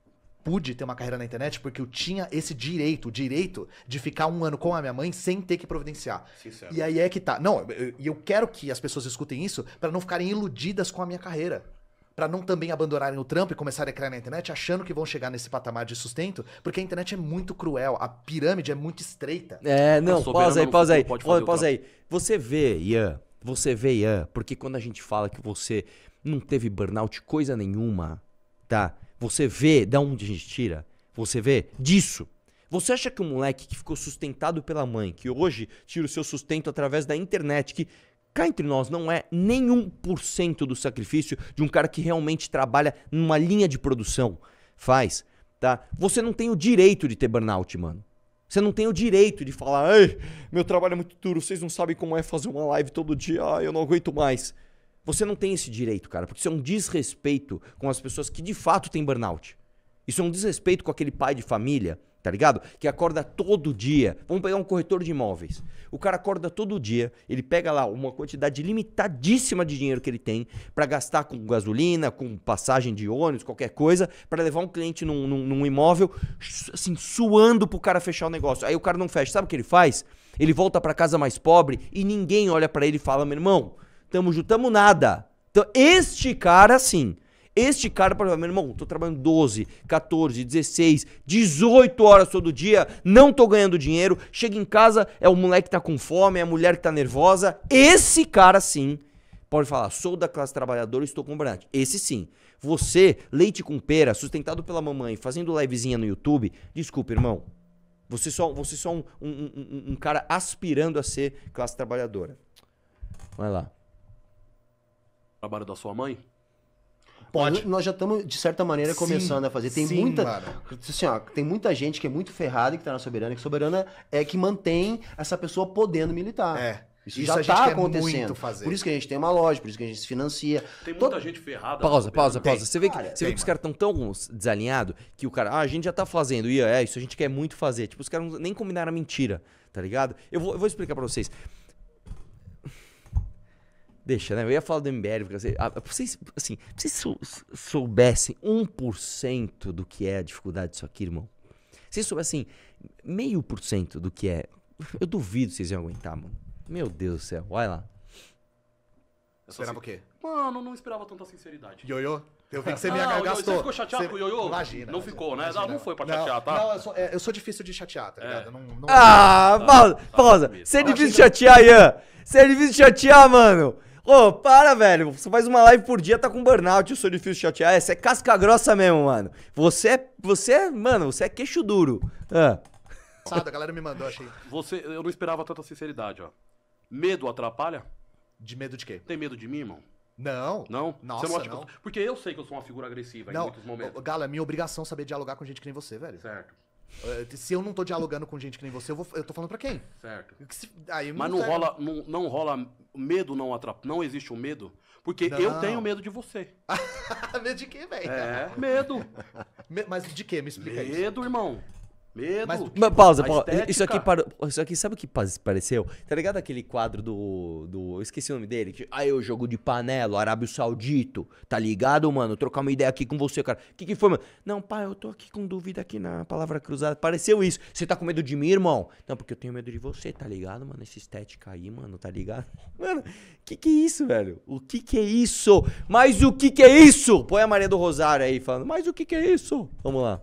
pude ter uma carreira na internet porque eu tinha esse direito, o direito de ficar um ano com a minha mãe sem ter que providenciar. Sincero. E aí é que tá. Não, e eu, eu, quero que as pessoas escutem isso para não ficarem iludidas com a minha carreira. Para não também abandonarem o trampo e começarem a criar na internet achando que vão chegar nesse patamar de sustento, porque a internet é muito cruel, a pirâmide é muito estreita. É, não, pausa aí, pausa aí. Pausa, pausa aí. Você vê, Ian, você vê, Ian, porque quando a gente fala que você não teve burnout coisa nenhuma, tá? Você vê da onde a gente tira? Você vê disso. Você acha que um moleque que ficou sustentado pela mãe, que hoje tira o seu sustento através da internet, que cá entre nós não é nenhum por cento do sacrifício de um cara que realmente trabalha numa linha de produção, faz, tá? Você não tem o direito de ter burnout, mano. Você não tem o direito de falar, Ei, meu trabalho é muito duro, vocês não sabem como é fazer uma live todo dia, ah, eu não aguento mais. Você não tem esse direito, cara, porque isso é um desrespeito com as pessoas que de fato têm burnout. Isso é um desrespeito com aquele pai de família, tá ligado? Que acorda todo dia. Vamos pegar um corretor de imóveis. O cara acorda todo dia, ele pega lá uma quantidade limitadíssima de dinheiro que ele tem para gastar com gasolina, com passagem de ônibus, qualquer coisa, para levar um cliente num, num, num imóvel, assim, suando pro cara fechar o negócio. Aí o cara não fecha. Sabe o que ele faz? Ele volta para casa mais pobre e ninguém olha para ele e fala: meu irmão tamo junto, tamo nada. Então, este cara, sim. Este cara, para meu irmão, tô trabalhando 12, 14, 16, 18 horas todo dia, não tô ganhando dinheiro, chega em casa, é o moleque que tá com fome, é a mulher que tá nervosa. Esse cara, sim, pode falar, sou da classe trabalhadora, estou com burnout. Esse sim. Você, leite com pera, sustentado pela mamãe, fazendo livezinha no YouTube, desculpa, irmão. Você só, você só um, um, um, um cara aspirando a ser classe trabalhadora. Vai lá trabalho da sua mãe? Pode. Nós já estamos, de certa maneira, começando sim, a fazer. Tem sim, muita. Assim, ó, tem muita gente que é muito ferrada que está na soberana, que soberana é que mantém essa pessoa podendo militar. É. Isso, isso já está acontecendo. Por isso que a gente tem uma loja, por isso que a gente se financia. Tem muita gente ferrada. Pausa, pausa, tem. pausa. Você vê que, cara, você tem, vê que os caras estão tão desalinhados que o cara, ah, a gente já está fazendo, e é, isso a gente quer muito fazer. Tipo, os caras nem combinaram a mentira, tá ligado? Eu vou, eu vou explicar para vocês. Deixa, né? Eu ia falar do MBL, porque assim, vocês, assim, vocês soubessem 1% do que é a dificuldade disso aqui, irmão. Se soubessem meio por cento do que é, eu duvido vocês iam aguentar, mano. Meu Deus do céu, vai lá. Eu esperava assim, o quê? Mano, não esperava tanta sinceridade. Ioiô? Eu vi que você me ah, gastou. Você ficou chateado você... com o Ioiô? Imagina. Não imagina, ficou, né? Imagina. Não foi pra chatear, não, tá? Não, eu sou, eu sou, difícil de chatear, tá é. ligado? É. Não, não... Ah, pausa, tá pausa. Você é tá difícil de chatear, Ian. Você é difícil de chatear, mano. Ô, oh, para, velho. Você faz uma live por dia, tá com burnout, eu sou difícil de chatear. Essa é, é casca grossa mesmo, mano. Você é. Você é. Mano, você é queixo duro. Ah. A galera me mandou, achei. Você, eu não esperava tanta sinceridade, ó. Medo atrapalha? De medo de quê? Tem medo de mim, irmão? Não. Não? Nossa, você não, não. Que Porque eu sei que eu sou uma figura agressiva não. em muitos momentos. Galera, é minha obrigação saber dialogar com gente que nem você, velho. Certo. É, se eu não tô dialogando com gente que nem você, eu, vou, eu tô falando pra quem? Certo. Se, aí, Mas não, não rola, não, não rola medo, não atrapalha. Não existe o um medo? Porque não. eu tenho medo de você. medo de quê, velho? É, medo. mas de quê? Me explica medo, isso. Medo, irmão. Medo. Mas, tipo, mas pausa, pausa. Isso aqui, para, isso aqui, sabe o que pareceu? Tá ligado aquele quadro do. do eu esqueci o nome dele. Que, aí o jogo de panela, Arábio Saudito. Tá ligado, mano? Trocar uma ideia aqui com você, cara. O que, que foi, mano? Não, pai, eu tô aqui com dúvida aqui na palavra cruzada. Pareceu isso. Você tá com medo de mim, irmão? Não, porque eu tenho medo de você, tá ligado, mano? Essa estética aí, mano, tá ligado? Mano, que que é isso, velho? O que que é isso? Mas o que que é isso? Põe a Maria do Rosário aí falando. Mas o que que é isso? Vamos lá.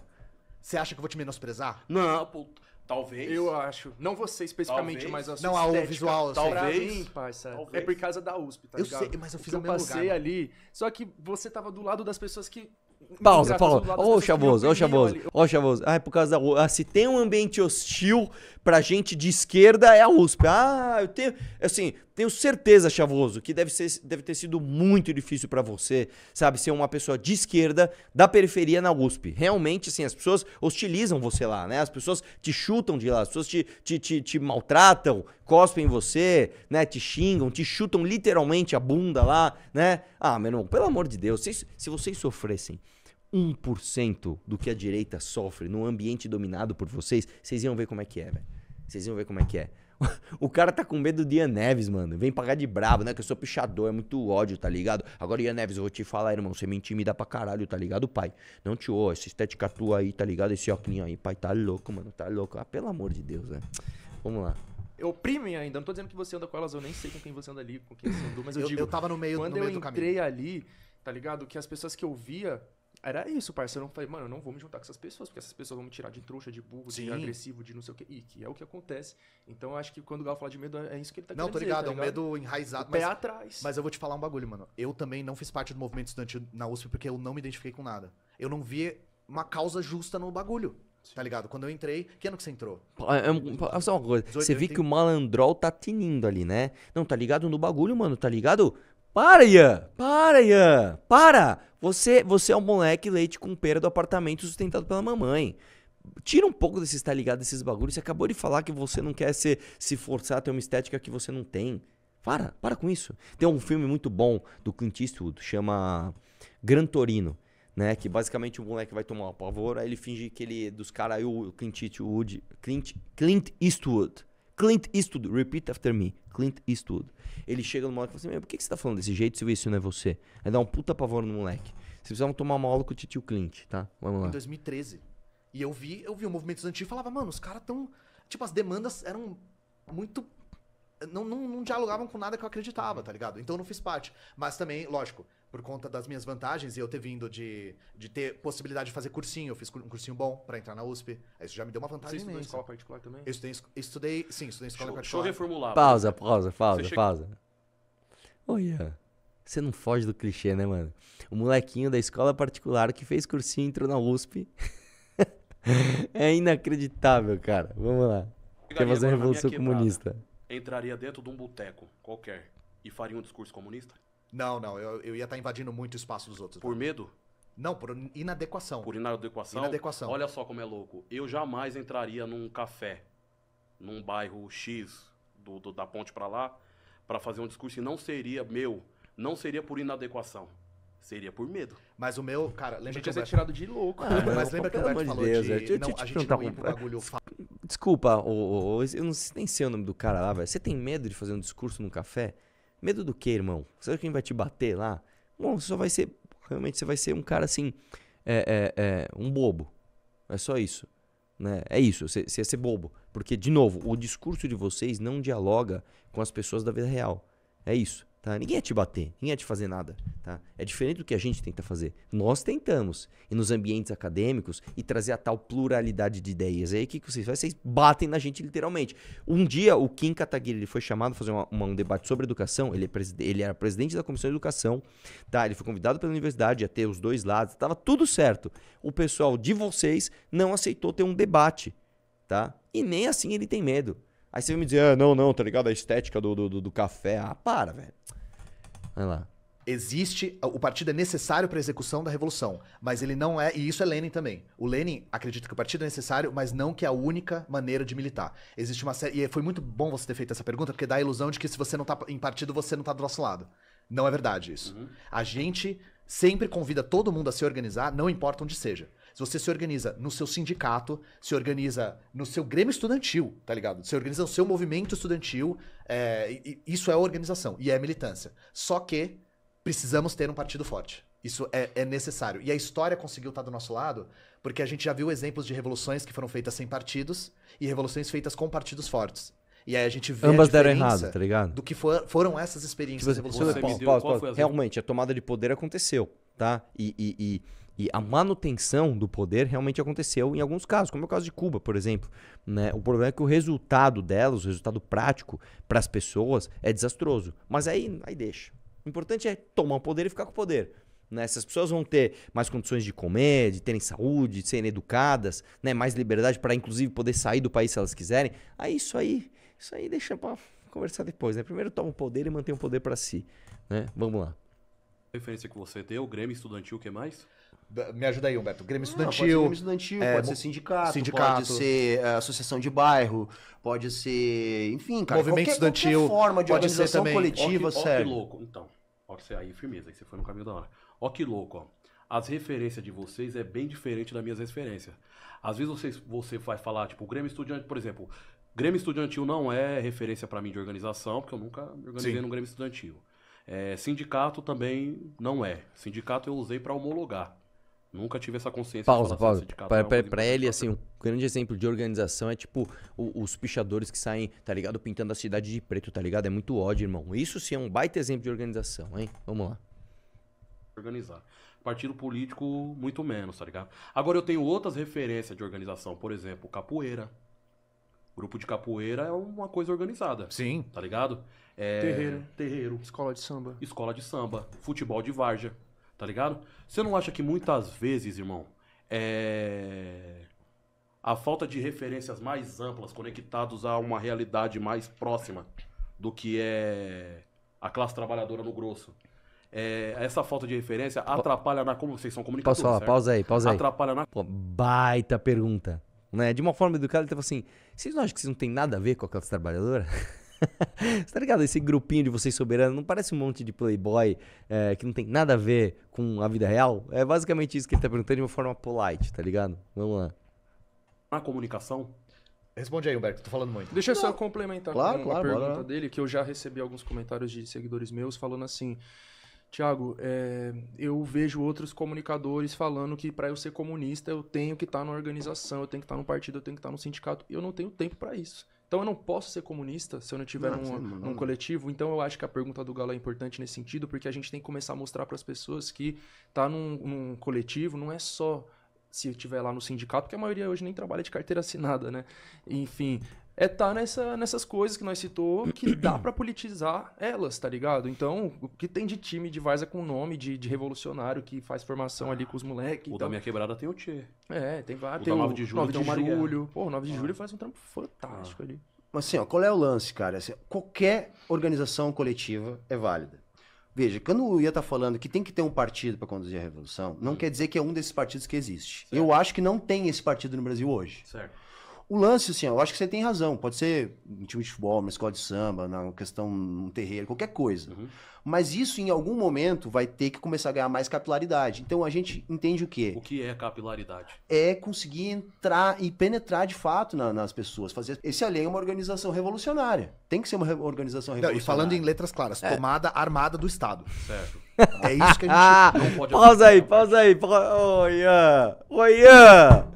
Você acha que eu vou te menosprezar? Não, pô, talvez. Eu acho. Não você especificamente, Talvez. mas a sua Não, a o visual, assim. Talvez. mim, parça, Talvez. é por causa da USP, tá Eu ligado? sei, mas eu fiz o que eu passei ali. Só que você tava do lado das pessoas que. Pausa, Pausa. Ô, Chavoso, ô, Chavoso, ô, Chavoso. Ah, é por causa da. Usp. Ah, se tem um ambiente hostil pra gente de esquerda, é a USP. Ah, eu tenho. Assim, tenho certeza, Chavoso, que deve, ser, deve ter sido muito difícil para você, sabe, ser uma pessoa de esquerda da periferia na USP. Realmente, assim, as pessoas hostilizam você lá, né? As pessoas te chutam de lá, as pessoas te, te, te, te maltratam, cospem você, né? Te xingam, te chutam literalmente a bunda lá, né? Ah, meu irmão, pelo amor de Deus, se, se vocês sofressem 1% do que a direita sofre num ambiente dominado por vocês, vocês iam ver como é que é, velho. Vocês iam ver como é que é. O cara tá com medo do Ian Neves, mano. Vem pagar de brabo, né? Que eu sou pichador, é muito ódio, tá ligado? Agora, Ian Neves, eu vou te falar, irmão. Você me intimida pra caralho, tá ligado, pai? Não te ô, essa estética tua aí, tá ligado? Esse óculos aí, pai, tá louco, mano. Tá louco. Ah, pelo amor de Deus, né? Vamos lá oprimem ainda. Não tô dizendo que você anda com elas, eu nem sei com quem você anda ali, com quem você andou, mas eu, eu digo. Eu tava no meio, quando no meio do caminho. Quando eu entrei ali, tá ligado? Que as pessoas que eu via era isso, parceiro. Eu falei, mano, eu não vou me juntar com essas pessoas, porque essas pessoas vão me tirar de trouxa, de burro, Sim. de agressivo, de não sei o quê. E que é o que acontece. Então eu acho que quando o Gal fala de medo, é isso que ele tá Não, tô ligado, dizer, tá é um medo enraizado. O mas, atrás. Mas eu vou te falar um bagulho, mano. Eu também não fiz parte do movimento estudantil na USP porque eu não me identifiquei com nada. Eu não vi uma causa justa no bagulho. Sim. Tá ligado? Quando eu entrei, que ano que você entrou? É, só uma coisa. 18, você viu que o malandrol tá tinindo ali, né? Não, tá ligado no bagulho, mano. Tá ligado? Para, Ian! Para, Ian! Para! Você, você é um moleque leite com pera do apartamento sustentado pela mamãe. Tira um pouco desse estar tá ligado, desses bagulhos. Você acabou de falar que você não quer se, se forçar a ter uma estética que você não tem. Para, para com isso. Tem um filme muito bom do Clint Eastwood, chama Gran Torino, né? Que basicamente o moleque vai tomar um pavor, aí ele finge que ele dos caras aí o Clint Eastwood, Clint, Clint Eastwood Clint Eastwood, repeat after me. Clint Eastwood. Ele chega no moleque e fala assim: Por que, que você tá falando desse jeito se isso não é você? Aí dá um puta pavor no moleque. Vocês precisavam tomar uma aula com o tio Clint, tá? Vamos lá. Em 2013. E eu vi, eu vi o movimento estudantil e falava, mano, os caras tão. Tipo, as demandas eram muito. Não, não, não dialogavam com nada que eu acreditava, tá ligado? Então eu não fiz parte. Mas também, lógico, por conta das minhas vantagens e eu ter vindo de, de ter possibilidade de fazer cursinho. Eu fiz um cursinho bom para entrar na USP. Isso já me deu uma vantagem Você imensa. estudou em escola particular também? Eu estudei, estudei sim, estudei em escola show, particular. Deixa eu reformular. Pausa, pausa, pausa, pausa. Chega... Olha, yeah. você não foge do clichê, né, mano? O molequinho da escola particular que fez cursinho entrou na USP. é inacreditável, cara. Vamos lá. Quer fazer uma revolução comunista. Entraria dentro de um boteco qualquer e faria um discurso comunista? Não, não, eu, eu ia estar tá invadindo muito o espaço dos outros. Por né? medo? Não, por inadequação. Por inadequação? Inadequação. Olha só como é louco. Eu jamais entraria num café, num bairro X, do, do da ponte para lá, para fazer um discurso e não seria meu, não seria por inadequação. Seria por medo. Mas o meu, cara, lembra que eu ser tirado de louco. Ah, mas né? lembra que o Humberto falou Deus, de... É, eu, não, eu, eu, a gente não ia pro é, bagulho... Desculpa, eu não nem sei o nome do cara lá, velho. Você tem medo de fazer um discurso num café? Medo do que, irmão? Você sabe quem vai te bater lá? Bom, você só vai ser. Realmente você vai ser um cara assim. É, é, é um bobo. É só isso. Né? É isso, você, você ia ser bobo. Porque, de novo, o discurso de vocês não dialoga com as pessoas da vida real. É isso. Tá? Ninguém ia te bater, ninguém ia te fazer nada. Tá? É diferente do que a gente tenta fazer. Nós tentamos ir nos ambientes acadêmicos e trazer a tal pluralidade de ideias. aí o que, que vocês fazem? Vocês batem na gente literalmente. Um dia o Kim Kataguiri ele foi chamado a fazer uma, uma, um debate sobre educação. Ele, é ele, era presidente da comissão de educação. Tá? Ele foi convidado pela universidade a ter os dois lados. Tava tudo certo. O pessoal de vocês não aceitou ter um debate. Tá? E nem assim ele tem medo. Aí você vai me dizer, ah, não, não, tá ligado? A estética do, do, do café. Ah, para, velho. Vai lá. Existe, o partido é necessário para a execução da revolução, mas ele não é, e isso é Lenin também. O Lenin acredita que o partido é necessário, mas não que é a única maneira de militar. Existe uma série, e foi muito bom você ter feito essa pergunta, porque dá a ilusão de que se você não tá em partido, você não tá do nosso lado. Não é verdade isso. Uhum. A gente sempre convida todo mundo a se organizar, não importa onde seja. Se você se organiza no seu sindicato, se organiza no seu grêmio estudantil, tá ligado? Se organiza no seu movimento estudantil, é, isso é organização e é militância. Só que precisamos ter um partido forte. Isso é, é, necessário. E a história conseguiu estar tá do nosso lado, porque a gente já viu exemplos de revoluções que foram feitas sem partidos e revoluções feitas com partidos fortes. E aí a gente vê Ambas deram errado, tá ligado? Do que for, foram essas tipo experiências tipo, revolucionárias. Pausa, pausa, Realmente, a tomada de poder aconteceu, tá? E, e, e e a manutenção do poder realmente aconteceu em alguns casos, como é o caso de Cuba, por exemplo. Né? O problema é que o resultado delas, o resultado prático para as pessoas é desastroso. Mas aí, aí deixa. O importante é tomar o poder e ficar com o poder. Né? as pessoas vão ter mais condições de comer, de terem saúde, de serem educadas, né? mais liberdade para, inclusive, poder sair do país se elas quiserem. Aí isso aí, isso aí deixa para conversar depois. Né? Primeiro toma o poder e mantém o poder para si. Né? Vamos lá. A referência que você deu, o Grêmio Estudantil, o que mais? Me ajuda aí, Humberto. Grêmio não, estudantil. Pode ser Grêmio estudantil, é, pode ser sindicato, sindicato, pode ser eh, associação de bairro, pode ser. Enfim, cara. Movimento qualquer, estudantil. Qualquer forma de pode ser também. coletiva, ó que, sério. Ó que louco. Então, ó que você aí, firmeza, aí você foi no caminho da hora. Ó que louco, ó. As referências de vocês é bem diferente das minhas referências. Às vezes você você vai falar, tipo, o Grêmio Estudantil, por exemplo, Grêmio Estudantil não é referência para mim de organização, porque eu nunca me organizei Sim. no Grêmio Estudantil. É, sindicato também não é. Sindicato eu usei para homologar. Nunca tive essa consciência. Pausa, de pausa. Assim, Para pra, é pra ele, assim, um grande exemplo de organização é tipo os pichadores que saem, tá ligado? Pintando a cidade de preto, tá ligado? É muito ódio, irmão. Isso sim é um baita exemplo de organização, hein? Vamos lá. Organizar. Partido político, muito menos, tá ligado? Agora eu tenho outras referências de organização. Por exemplo, capoeira. Grupo de capoeira é uma coisa organizada. Sim. Tá ligado? É... Terreiro. Terreiro. Escola de samba. Escola de samba. Futebol de várzea. Tá ligado? Você não acha que muitas vezes, irmão, é a falta de referências mais amplas, conectados a uma realidade mais próxima do que é a classe trabalhadora no grosso. É, essa falta de referência atrapalha na como vocês são comunicadores. Posso falar? Pausa aí, pausa aí. Atrapalha na. Pô, baita pergunta. Né? De uma forma educada, ele tava tá assim: vocês não acham que isso não tem nada a ver com a classe trabalhadora? você tá ligado? Esse grupinho de vocês soberanos não parece um monte de playboy é, que não tem nada a ver com a vida real? É basicamente isso que ele tá perguntando de uma forma polite, tá ligado? Vamos lá. A comunicação? Responde aí, Humberto, tô falando muito. Deixa eu só complementar claro, com claro, a pergunta bora. dele, que eu já recebi alguns comentários de seguidores meus falando assim. Tiago, é, eu vejo outros comunicadores falando que para eu ser comunista eu tenho que estar tá na organização, eu tenho que estar tá no partido, eu tenho que estar tá no sindicato. Eu não tenho tempo para isso. Então eu não posso ser comunista se eu não estiver num, coletivo. Então eu acho que a pergunta do Galo é importante nesse sentido, porque a gente tem que começar a mostrar para as pessoas que tá num, num coletivo não é só se estiver lá no sindicato, porque a maioria hoje nem trabalha de carteira assinada, né? Enfim, é tá nessa, nessas coisas que nós citou, que dá para politizar elas, tá ligado? Então, o que tem de time de Varza com nome de, de revolucionário que faz formação ali com os moleques. O da Minha Quebrada tem o Tchê. É, tem vários. Tem o 9 de julho. 9 de tem julho. Pô, 9 de ah. julho faz um trampo fantástico ah. ali. Mas assim, ó, qual é o lance, cara? Assim, qualquer organização coletiva é válida. Veja, quando o Ia tá falando que tem que ter um partido para conduzir a revolução, não hum. quer dizer que é um desses partidos que existe. Certo. Eu acho que não tem esse partido no Brasil hoje. Certo. O lance, assim, eu acho que você tem razão. Pode ser um time de futebol, uma escola de samba, na questão, um terreiro, qualquer coisa. Uhum. Mas isso, em algum momento, vai ter que começar a ganhar mais capilaridade. Então a gente entende o quê? O que é capilaridade? É conseguir entrar e penetrar de fato na, nas pessoas. Fazer esse além é uma organização revolucionária. Tem que ser uma re organização revolucionária. Não, e falando em letras claras, é. tomada armada do Estado. Certo. É isso que a gente ah, não pode Pausa aí, pausa aí. Oi, Ian! Oi, Ian!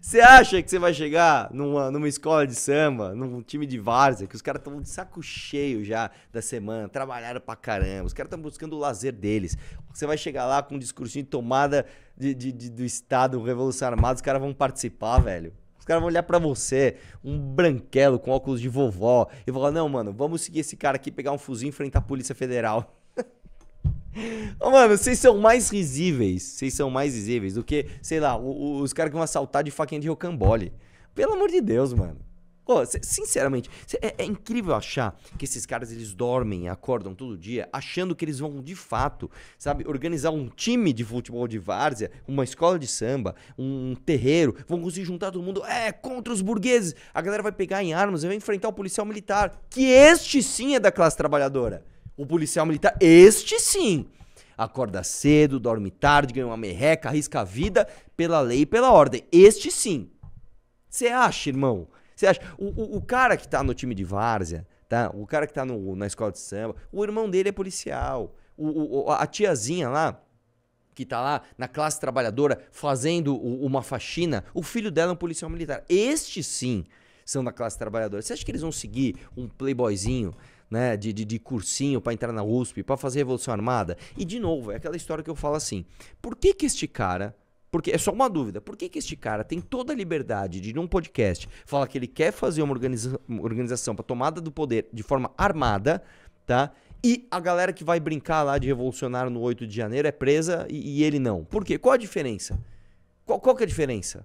Você acha que você vai chegar numa, numa escola de samba, num time de várzea, que os caras estão de saco cheio já da semana, trabalharam pra caramba, os caras estão buscando o lazer deles. Você vai chegar lá com um discursinho de tomada de, de, de do Estado, Revolução Armada, os caras vão participar, velho. Os caras vão olhar para você, um branquelo com óculos de vovó, e vão falar: não, mano, vamos seguir esse cara aqui, pegar um fuzil e enfrentar a Polícia Federal oh, mano, vocês são mais risíveis. Vocês são mais risíveis do que, sei lá, os, os caras que vão assaltar de faquinha de rocambole. Pelo amor de Deus, mano. Pô, sinceramente, é, é, incrível achar que esses caras eles dormem, acordam todo dia, achando que eles vão de fato, sabe, organizar um time de futebol de várzea, uma escola de samba, um terreiro, vão conseguir juntar todo mundo, é, contra os burgueses. A galera vai pegar em armas e vai enfrentar o policial militar, que este sim é da classe trabalhadora. O policial militar, este sim, acorda cedo, dorme tarde, ganha uma merreca, arrisca a vida pela lei e pela ordem. Este sim. Você acha, irmão? Você acha? O, o, o, cara que tá no time de várzea, tá? O cara que tá no, na escola de samba, o irmão dele é policial. O, a tiazinha lá, que tá lá na classe trabalhadora fazendo uma faxina, o filho dela é um policial militar. Este sim são da classe trabalhadora. Você acha que eles vão seguir um playboyzinho né, de, de, de cursinho para entrar na USP, para fazer Revolução Armada. E de novo, é aquela história que eu falo assim: por que que este cara porque é só uma dúvida. Por que, que este cara tem toda a liberdade de num podcast falar que ele quer fazer uma, organiza uma organização para tomada do poder de forma armada, tá? E a galera que vai brincar lá de revolucionário no 8 de janeiro é presa e, e ele não. Por quê? Qual a diferença? Qual, qual que é a diferença?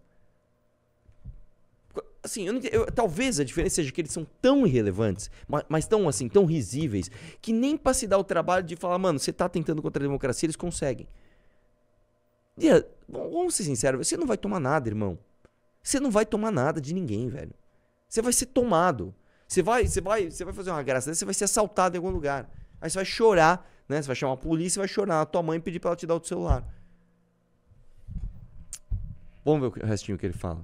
assim, eu, eu, talvez a diferença seja que eles são tão irrelevantes, mas, mas, tão assim, tão risíveis, que nem pra se dar o trabalho de falar, mano, você tá tentando contra a democracia, eles conseguem. E, é, vamos ser sinceros, você não vai tomar nada, irmão. Você não vai tomar nada de ninguém, velho. Você vai ser tomado. Você vai, você vai, você vai fazer uma graça, você vai ser assaltado em algum lugar. Aí você vai chorar, né? Você vai chamar a polícia e vai chorar a tua mãe pedir pra ela te dar o teu celular. Vamos ver o restinho que ele fala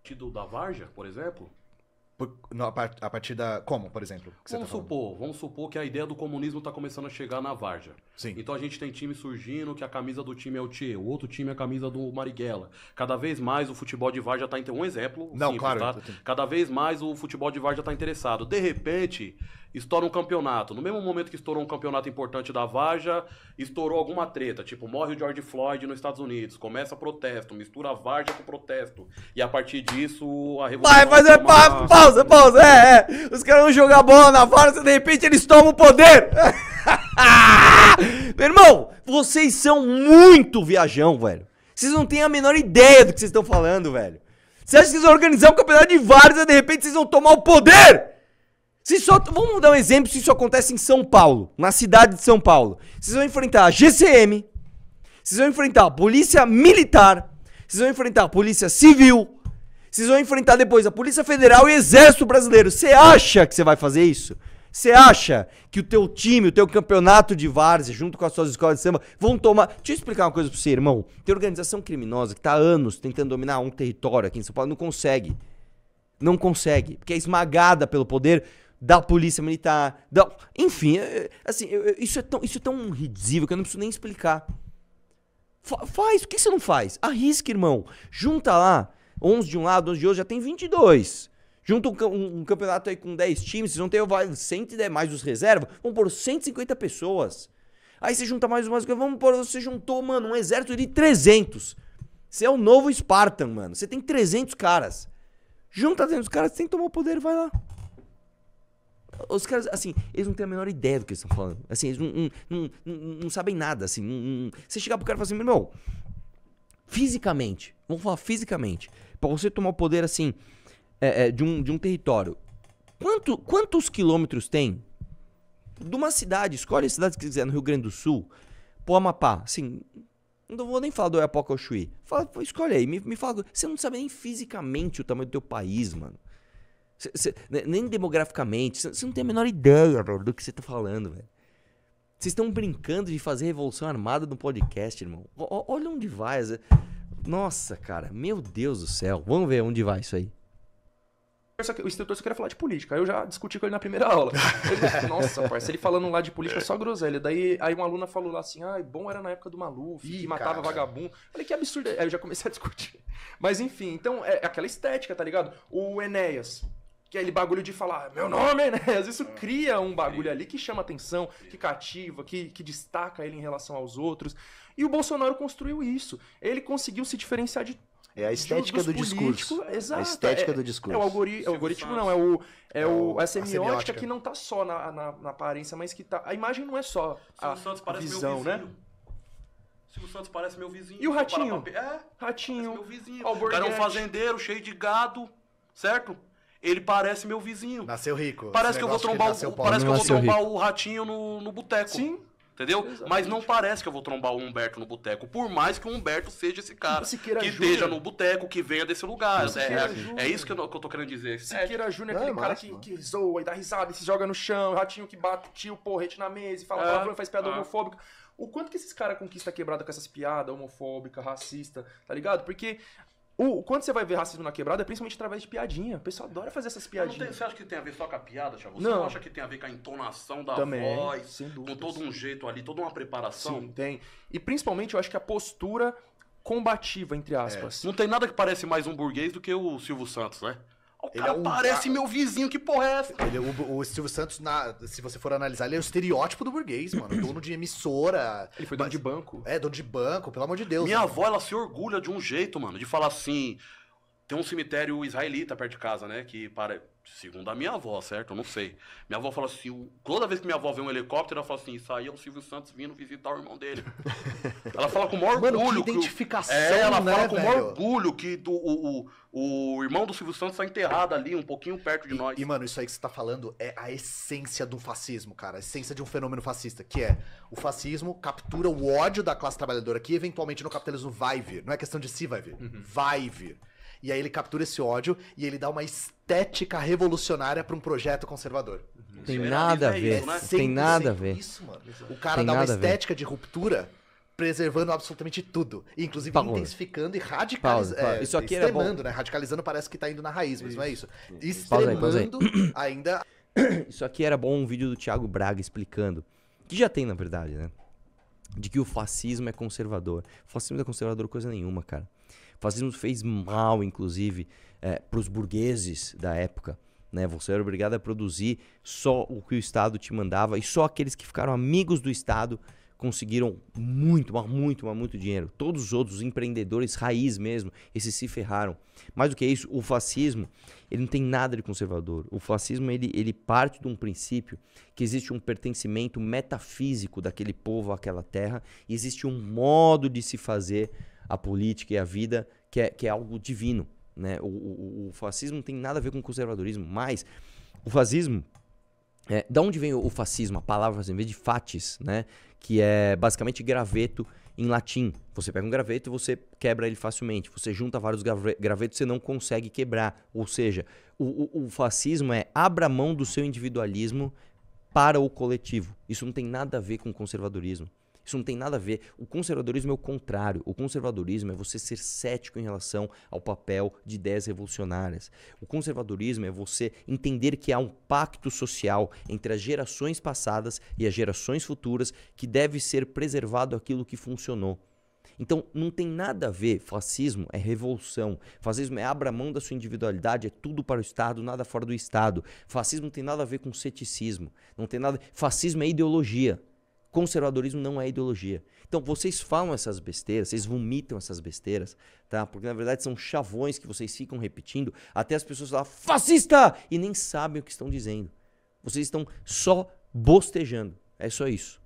partido da Varja, por exemplo? Por, a, part, a, partir da. Como, por exemplo? vamos tá supor, vamos supor que a ideia do comunismo está começando a chegar na Varja. Sim. Então a gente tem time surgindo que a camisa do time é o Tchê, o outro time é a camisa do Marighella. Cada vez mais o futebol de Varja está entre um exemplo. Não, simples, claro. Tá? Cada vez mais o futebol de Varja está interessado. De repente, estoura um campeonato. No mesmo momento que estourou um campeonato importante da Varja, estourou alguma treta. Tipo, morre o George Floyd nos Estados Unidos, começa protesto, mistura a Varja com protesto. E a partir disso, a revolução. Vai fazer toma... pausa, pausa, pausa. É, é. Os caras vão jogar bola na Varja, de repente eles tomam o poder. Meu irmão, vocês são muito viajão, velho. Vocês não têm a menor ideia do que vocês estão falando, velho. Você acha que vocês vão organizar um campeonato de várzea de repente vocês vão tomar o poder? Se só, vamos dar um exemplo se isso acontece em São Paulo, na cidade de São Paulo. Vocês vão enfrentar a GCM, vocês vão enfrentar a Polícia Militar, vocês vão enfrentar a Polícia Civil, vocês vão enfrentar depois a Polícia Federal e Exército Brasileiro. Você acha que você vai fazer isso? Você acha que o teu time, o teu campeonato de várzea, junto com as suas escolas de samba, vão tomar. Deixa eu explicar uma coisa pra você, irmão. Tem organização criminosa que tá há anos tentando dominar um território aqui em São Paulo, não consegue. Não consegue. Porque é esmagada pelo poder da polícia militar, da... enfim, é, é, assim, isso é tão, isso é tão risível que eu não preciso nem explicar. Fa faz, o que você não faz? Arrisca, irmão. Junta lá, 11 de um lado, 11 de outro, já tem 22. Junta um, um, um campeonato aí com 10 times, vocês ter tem 110 mais os reservas, vamos por 150 pessoas. Aí você junta mais umas vamos por, você juntou, mano, um exército de 300. Você é o novo Spartan, mano. Você tem 300 caras. Junta 300 caras, você tem que tomar o poder, vai lá. Os caras, assim, eles não têm a menor ideia do que eles estão falando. Assim, eles não, não, não, não sabem nada, assim. Não, Você chegar pro cara e falar assim, meu irmão, fisicamente, vamos falar fisicamente, para você tomar o poder, assim, é, é, de, um, de um território, quanto, quantos quilômetros tem de uma cidade? Escolhe a cidade que quiser, no Rio Grande do Sul, pro Amapá, assim... Não vou nem falar do Oiapoca ao Chuí. Fala, escolhe aí, me, me fala. Você não sabe nem fisicamente o tamanho do teu país, mano. Cê, cê, né, nem demograficamente. Você não tem a menor ideia bro, do que você tá falando, velho. Vocês estão brincando de fazer Revolução Armada no podcast, irmão. O, olha onde vai. Nossa, cara. Meu Deus do céu. Vamos ver onde vai isso aí. O instrutor só queria falar de política. Aí eu já discuti com ele na primeira aula. Disse, Nossa, parceiro, ele falando lá de política só groselha. Daí aí uma aluna falou lá assim: ah, bom era na época do Maluf, Ih, que matava cara. vagabundo. Falei, que absurdo. Aí eu já comecei a discutir. Mas enfim, então é, é aquela estética, tá ligado? O Enéas. Que é ele bagulho de falar, meu nome, né? Às vezes isso é. cria um bagulho ali que chama atenção, que cativa, que, que destaca ele em relação aos outros. E o Bolsonaro construiu isso. Ele conseguiu se diferenciar de é a estética do discurso. É Exato. A estética é, do discurso. É o, algoritmo, não, é o. É, é o, a semiótica, que não tá só na, na, aparência, mas que tá. A imagem não é só. A, Santos parece meu né? vizinho Silvio Santos parece meu vizinho. E o ratinho? É, ratinho. o cara é um fazendeiro cheio de gado, certo? Ele parece meu vizinho. Nasceu rico. Parece que eu vou trombar, o, parece que eu vou trombar o ratinho no, no boteco. Sim. Entendeu? Exatamente. Mas não parece que eu vou trombar o Humberto no boteco. Por mais que o Humberto seja esse cara. Siqueira que Júnior. esteja no boteco, que venha desse lugar. É, é, é, isso que eu, que eu tô querendo dizer. Siqueira é, Júnior é aquele é cara que, que, zoa e dá risada, e se joga no chão, ratinho que bate tio, porrete na mesa e fala é, palavrão, faz piada é. homofóbica. O quanto que esses caras conquista quebrada com essas piadas homofóbica, racista, tá ligado? Porque o, quando você vai ver racismo na quebrada, é principalmente através de piadinha. O pessoal adora fazer essas piadinhas. Tem, você acha que tem a ver só com a piada, Thiago? Você não, não acha que tem a ver com a entonação da Também, voz? Sem dúvida, com todo sim. um jeito ali, toda uma preparação? Sim, tem. E principalmente eu acho que a postura combativa, entre aspas. É. Não tem nada que parece mais um burguês do que o Silvio Santos, né? O ele é um... parece meu vizinho, que porra é essa? Ele, é o, o Silvio Santos, na, se você for analisar, ele é o estereótipo do burguês, mano. dono de emissora. Ele foi dono mas... de banco. É, dono de banco, pelo amor de Deus. Minha mano. avó, ela se orgulha de um jeito, mano, de falar assim: tem um cemitério israelita perto de casa, né? Que para. Segundo a minha avó, certo? Eu não sei. Minha avó fala assim: toda vez que minha avó vê um helicóptero, ela fala assim: isso aí é o Silvio Santos vindo visitar o irmão dele. ela fala com o maior Mano, orgulho. Que identificação, que o, é, ela né, fala com o maior orgulho que do, o, o, o, irmão do Silvio Santos está enterrado ali, um pouquinho perto de e, nós. E, mano, isso aí que você tá falando é a essência do fascismo, cara. A essência de um fenômeno fascista, que é o fascismo captura o ódio da classe trabalhadora que eventualmente no capitalismo vai vir. Não é questão de se si vai vir. Uhum. Vai vir. E aí ele captura esse ódio e ele dá uma estética revolucionária para um projeto conservador. Uhum. Tem nada é a ver. É tem nada a ver. Isso, mano. O cara tem dá uma estética de ruptura preservando absolutamente tudo. Inclusive Paulo. intensificando e radicalizando. É, isso aqui é extremando, né? Radicalizando parece que tá indo na raiz, mas isso. não é isso. Extremando aí, ainda. Isso aqui era bom um vídeo do Thiago Braga explicando. Que já tem, na verdade, né? De que o fascismo é conservador. O fascismo não é conservador coisa nenhuma, cara. O fascismo fez mal, inclusive, é, eh, para os burgueses da época. Né? Você era obrigado a produzir só o que o Estado te mandava e só aqueles que ficaram amigos do Estado conseguiram muito, mas muito, mas muito dinheiro. Todos os outros os empreendedores raiz mesmo, esses se ferraram. Mais do que isso, o fascismo, ele não tem nada de conservador. O fascismo, ele, ele parte de um princípio que existe um pertencimento metafísico daquele povo àquela terra e existe um modo de se fazer a política e a vida, que é, que é algo divino. Né? O, o, o fascismo não tem nada a ver com conservadorismo, mas o fascismo. É, da onde vem o, o fascismo? A palavra em vez de fatis, né? que é basicamente graveto em latim. Você pega um graveto e você quebra ele facilmente. Você junta vários gravetos e você não consegue quebrar. Ou seja, o, o, o, fascismo é abra mão do seu individualismo para o coletivo. Isso não tem nada a ver com conservadorismo. Isso não tem nada a ver. O conservadorismo é o contrário. O conservadorismo é você ser cético em relação ao papel de ideias revolucionárias. O conservadorismo é você entender que há um pacto social entre as gerações passadas e as gerações futuras que deve ser preservado aquilo que funcionou. Então, não tem nada a ver. Fascismo é revolução. Fascismo é abra mão da sua individualidade, é tudo para o Estado, nada fora do Estado. Fascismo não tem nada a ver com ceticismo. Não tem nada. Fascismo é ideologia. Conservadorismo não é ideologia. Então vocês falam essas besteiras, vocês vomitam essas besteiras, tá? Porque na verdade são chavões que vocês ficam repetindo até as pessoas falarem fascista e nem sabem o que estão dizendo. Vocês estão só bostejando. É só isso.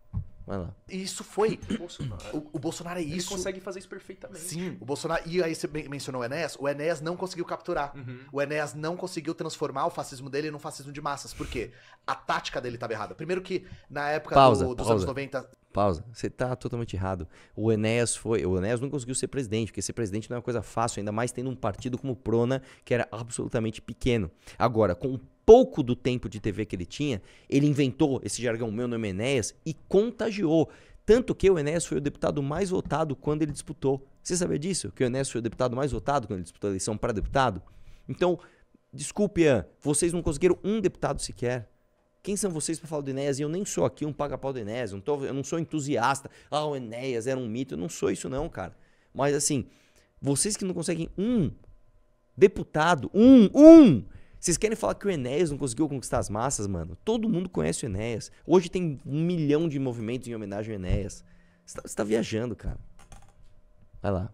Vai lá. isso foi. Bolsonaro. O, o, Bolsonaro é isso. Ele consegue fazer isso perfeitamente. Sim. O Bolsonaro. E aí você mencionou o Enéas. O Enéas não conseguiu capturar. Uhum. O Enéas não conseguiu transformar o fascismo dele num fascismo de massas. Por quê? A tática dele estava errada. Primeiro que na época pausa, do, dos pausa, anos 90. Pausa. Você está totalmente errado. O Enéas foi. O Enéas não conseguiu ser presidente, porque ser presidente não é uma coisa fácil, ainda mais tendo um partido como o Prona, que era absolutamente pequeno. Agora, com o pouco do tempo de TV que ele tinha, ele inventou esse jargão Meu Nome é Enéas e contagiou. Tanto que o Enéas foi o deputado mais votado quando ele disputou. Você sabia disso? Que o Enéas foi o deputado mais votado quando ele disputou a eleição para deputado? Então, desculpe, Ian, vocês não conseguiram um deputado sequer. Quem são vocês para falar do Enéas? E eu nem sou aqui um paga-pau do Enéas, não tô, eu não sou entusiasta. Ah, o Enéas era um mito. Eu não sou isso não, cara. Mas assim, vocês que não conseguem um deputado, um, um, vocês querem falar que o Enéas não conseguiu conquistar as massas, mano? Todo mundo conhece o Enéas. Hoje tem um milhão de movimentos em homenagem ao Enéas. Você tá, tá viajando, cara. Vai lá.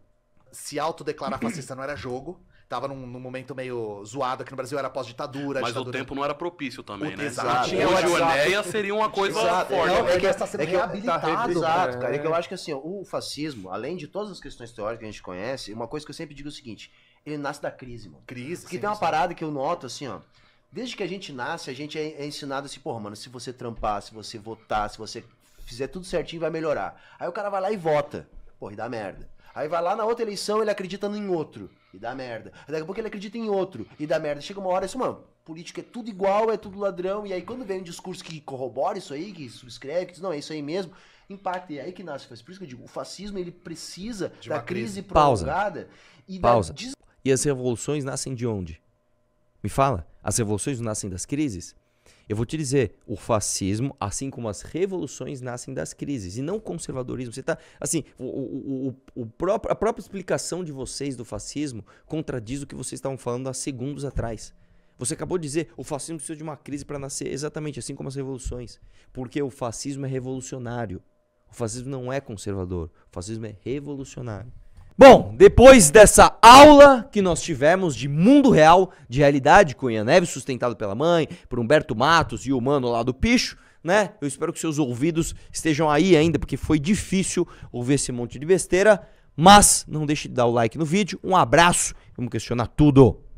Se autodeclarar fascista não era jogo tava num, num, momento meio zoado aqui no Brasil, era pós-ditadura. Mas ditadura... o tempo não era propício também, o... né? Exato. Hoje o Enéas seria uma coisa exato. forte. Não, é, que, é que está sendo é que, reabilitado. Tá exato, cara. é que eu né? acho que assim, o fascismo, além de todas as questões teóricas que a gente conhece, uma coisa que eu sempre digo é o seguinte ele nasce da crise, mano. Crise. Porque sim, tem uma sim. parada que eu noto, assim, ó. Desde que a gente nasce, a gente é, é ensinado assim, porra, mano, se você trampar, se você votar, se você fizer tudo certinho, vai melhorar. Aí o cara vai lá e vota. Porra, e dá merda. Aí vai lá na outra eleição, ele acredita em outro. E dá merda. Daqui a pouco ele acredita em outro. E dá merda. Chega uma hora, assim, mano, político é tudo igual, é tudo ladrão. E aí quando vem um discurso que corrobora isso aí, que subscreve, que diz, não, é isso aí mesmo, impacta. E é aí que nasce Por isso que eu digo, o fascismo, ele precisa De da crise, crise prolongada. Pausa. E Pausa. Da e as revoluções nascem de onde? Me fala, as revoluções nascem das crises? Eu vou te dizer, o fascismo, assim como as revoluções, nascem das crises e não o conservadorismo. Você tá, assim, o, o, o, o próprio, a própria explicação de vocês do fascismo contradiz o que vocês estavam falando há segundos atrás. Você acabou de dizer, o fascismo precisa de uma crise para nascer, exatamente assim como as revoluções. Porque o fascismo é revolucionário. O fascismo não é conservador, o fascismo é revolucionário. Bom, depois dessa aula que nós tivemos de mundo real, de realidade, Ian Neves, sustentado pela mãe, por Humberto Matos e o mano lá do Picho, né? Eu espero que seus ouvidos estejam aí ainda, porque foi difícil ouvir esse monte de besteira. Mas não deixe de dar o like no vídeo. Um abraço. Vamos questionar tudo.